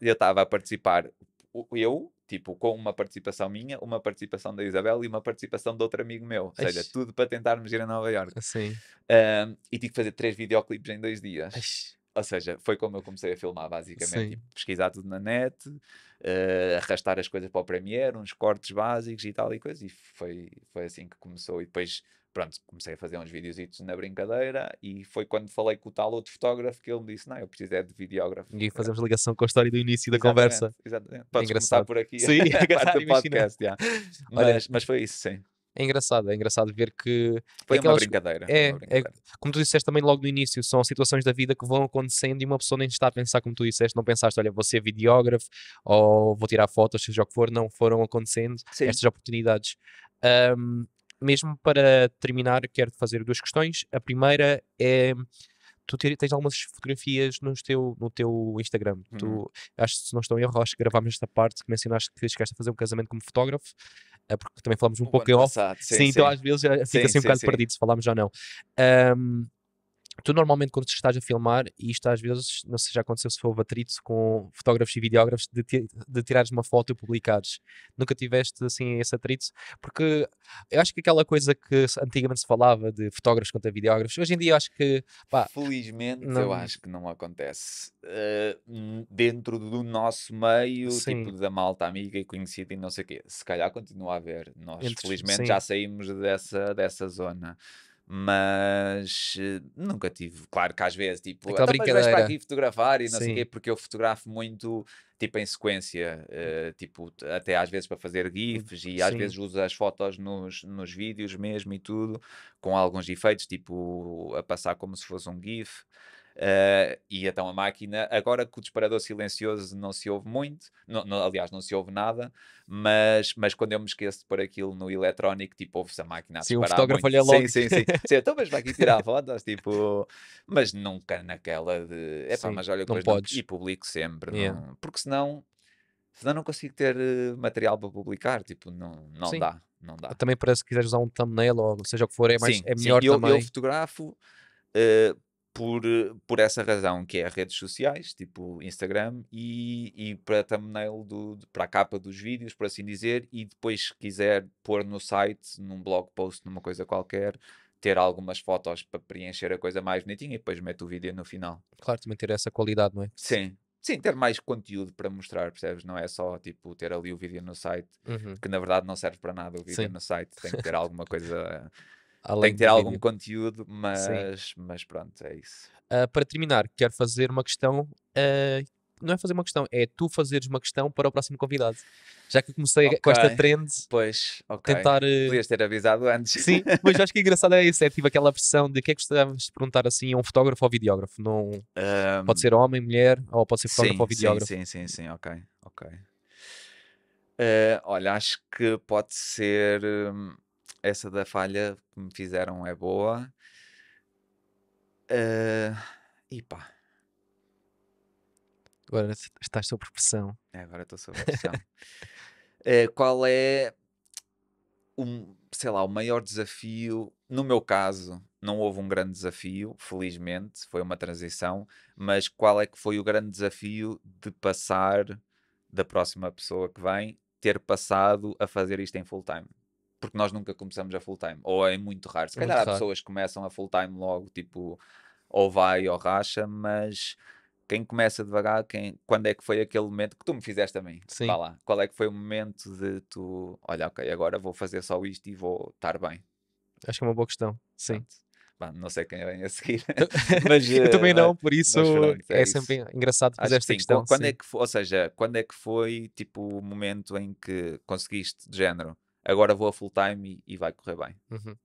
eu estava a participar eu, tipo, com uma participação minha, uma participação da Isabel e uma participação de outro amigo meu. Ou seja, tudo para tentarmos ir a Nova Iorque. Sim. Um, e tive que fazer três videoclipes em dois dias. Ou seja, foi como eu comecei a filmar, basicamente. Tipo, pesquisar tudo na net, uh, arrastar as coisas para o Premiere, uns cortes básicos e tal e coisa. E foi, foi assim que começou. E depois pronto, comecei a fazer uns videozitos na brincadeira e foi quando falei com o tal outro fotógrafo que ele me disse, não, eu preciso é de videógrafo. E fazemos ligação com a história do início da conversa. Exatamente, é podes engraçado. começar por aqui. Sim, é engraçado, podcast, yeah. mas, mas foi isso, sim. É engraçado, é engraçado ver que. Foi aquelas... uma brincadeira. É, uma é, brincadeira. É, como tu disseste também logo no início, são situações da vida que vão acontecendo e uma pessoa nem está a pensar, como tu disseste, não pensaste, olha, vou ser videógrafo ou vou tirar fotos, seja o que for, não foram acontecendo Sim. estas oportunidades. Um, mesmo para terminar, quero fazer duas questões. A primeira é tu tens algumas fotografias no teu, no teu Instagram. Uhum. Tu, acho que se não estou em erro, acho que gravámos esta parte que mencionaste que chegaste a fazer um casamento como fotógrafo, eh, porque também falámos um o pouco em off. Passado, sim, sim, então às vezes fica sim, assim um sim, bocado perdido se falámos já não. Um, tu normalmente quando estás a filmar, e isto às vezes, não sei se já aconteceu se houve atrito com fotógrafos e videógrafos, de, de tirares uma foto e publicares. Nunca tiveste assim esse atrito? Porque eu acho que aquela coisa que antigamente se falava de fotógrafos contra videógrafos, hoje em dia eu acho que. Pá, Felizmente não... eu acho que não acontece. Uh, dentro do nosso meio, sim. tipo da malta amiga e conhecida e não sei o quê, se calhar continua a haver. Nós Entre... felizmente sim. já saímos dessa, dessa zona mas uh, nunca tive, claro que às vezes, tipo, então Aquela então, brincadeira. para aqui fotografar e não Sim. sei o quê, porque eu fotografo muito, tipo, em sequência, uh, tipo, até às vezes para fazer hum, GIFs e Sim. às vezes uso as fotos nos, nos vídeos mesmo e tudo, com alguns efeitos, tipo, a passar como se fosse um GIF. Uh, e então a máquina, agora que o disparador silencioso não se ouve muito, não, aliás, não se ouve nada, mas, mas quando eu me esqueço de pôr aquilo no eletrónico, tipo, ouve-se a máquina a sim, disparar. Sim, o fotógrafo olha logo. Sim, sim, sim. então, mas vai aqui tirar fotos, tipo, mas nunca naquela de. É pá, mas olha, não podes. Não, e publico sempre, yeah. não, porque senão, senão não consigo ter eh, material para publicar, tipo, não, não dá. Não dá. Também parece que quiseres usar um thumbnail ou seja o que for, é, mais, sim, é melhor sim. Eu, também. Eu fotografo. Uh, por, por essa razão, que é redes sociais, tipo Instagram, e, e para thumbnail, do, para a capa dos vídeos, por assim dizer, e depois, se quiser pôr no site, num blog post, numa coisa qualquer, ter algumas fotos para preencher a coisa mais bonitinha e depois mete o vídeo no final. Claro, também ter essa qualidade, não é? Sim. Sim, ter mais conteúdo para mostrar, percebes? Não é só tipo ter ali o vídeo no site, uhum. que na verdade não serve para nada o vídeo Sim. no site, tem que ter alguma coisa Além tem que ter algum vídeo. conteúdo, mas, mas pronto, é isso. Uh, para terminar, quero fazer uma questão. Uh, não é fazer uma questão, é tu fazeres uma questão para o próximo convidado. Já que comecei okay. com esta trend, pois, ok. tentar. Uh... Podias ter avisado antes. Sim, mas acho que engraçado é isso. É, tive tipo aquela pressão de que é que gostavas de perguntar assim a um fotógrafo ou videógrafo. Não... Um... Pode ser homem, mulher, ou pode ser fotógrafo sim, ou videógrafo. Sim, sim, sim, sim, ok. ok. Uh, olha, acho que pode ser. Hum, essa da falha que me fizeram é boa. Uh, e pá. Agora estás sob pressão. É, agora estou sob pressão. uh, qual é, um sei lá, o maior desafio? No meu caso, não houve um grande desafio, felizmente, foi uma transição, mas qual é que foi o grande desafio de passar da próxima pessoa que vem, ter passado a fazer isto em full time? porque nós nunca começamos a full time, ou é muito raro. Se é calhar há pessoas que começam a full time logo, tipo, ou vai ou racha, mas quem começa devagar, quem, quando é que foi aquele momento que tu me fizeste a mim? Sim. Vá lá. Qual é que foi o momento de tu, olha, ok, agora vou fazer só isto e vou estar bem? Acho que é uma boa questão, sim. Pronto. Bah, não sei quem vem é a seguir. mas, eu também eh, não, mas, por isso pronto, é, é, sempre engraçado fazer esta sim, questão. Quando sim. é que foi, ou seja, quando é que foi tipo o momento em que conseguiste de género? agora vou a full time e, e vai correr bem. Uhum.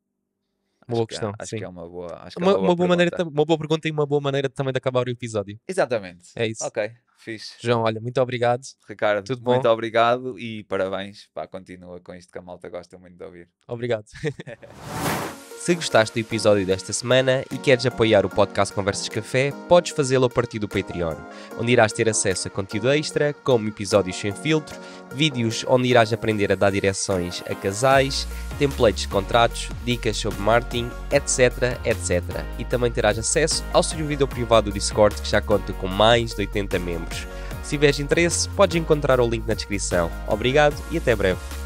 Uma boa é, questão. Que, acho sim. que é uma boa, acho que uma, é uma boa, uma boa maneira, uma boa pergunta e uma boa maneira também de acabar o episódio. Exatamente. É isso. Ok, fixe. João, olha, muito obrigado. Ricardo, Tudo bom? muito obrigado e parabéns. Pá, continua com isto que a malta gosta muito de ouvir. Obrigado. Se gostaste do episódio desta semana e queres apoiar o podcast Conversas Café, podes fazê-lo a partir do Patreon, onde irás ter acesso a conteúdo extra, como episódios sem filtro, vídeos onde irás aprender a dar direções a casais, templates de contratos, dicas sobre marketing, etc, etc. E também terás acesso ao servidor privado do Discord que já conta com mais de 80 membros. Se tiveres interesse, podes encontrar o link na descrição. Obrigado e até breve.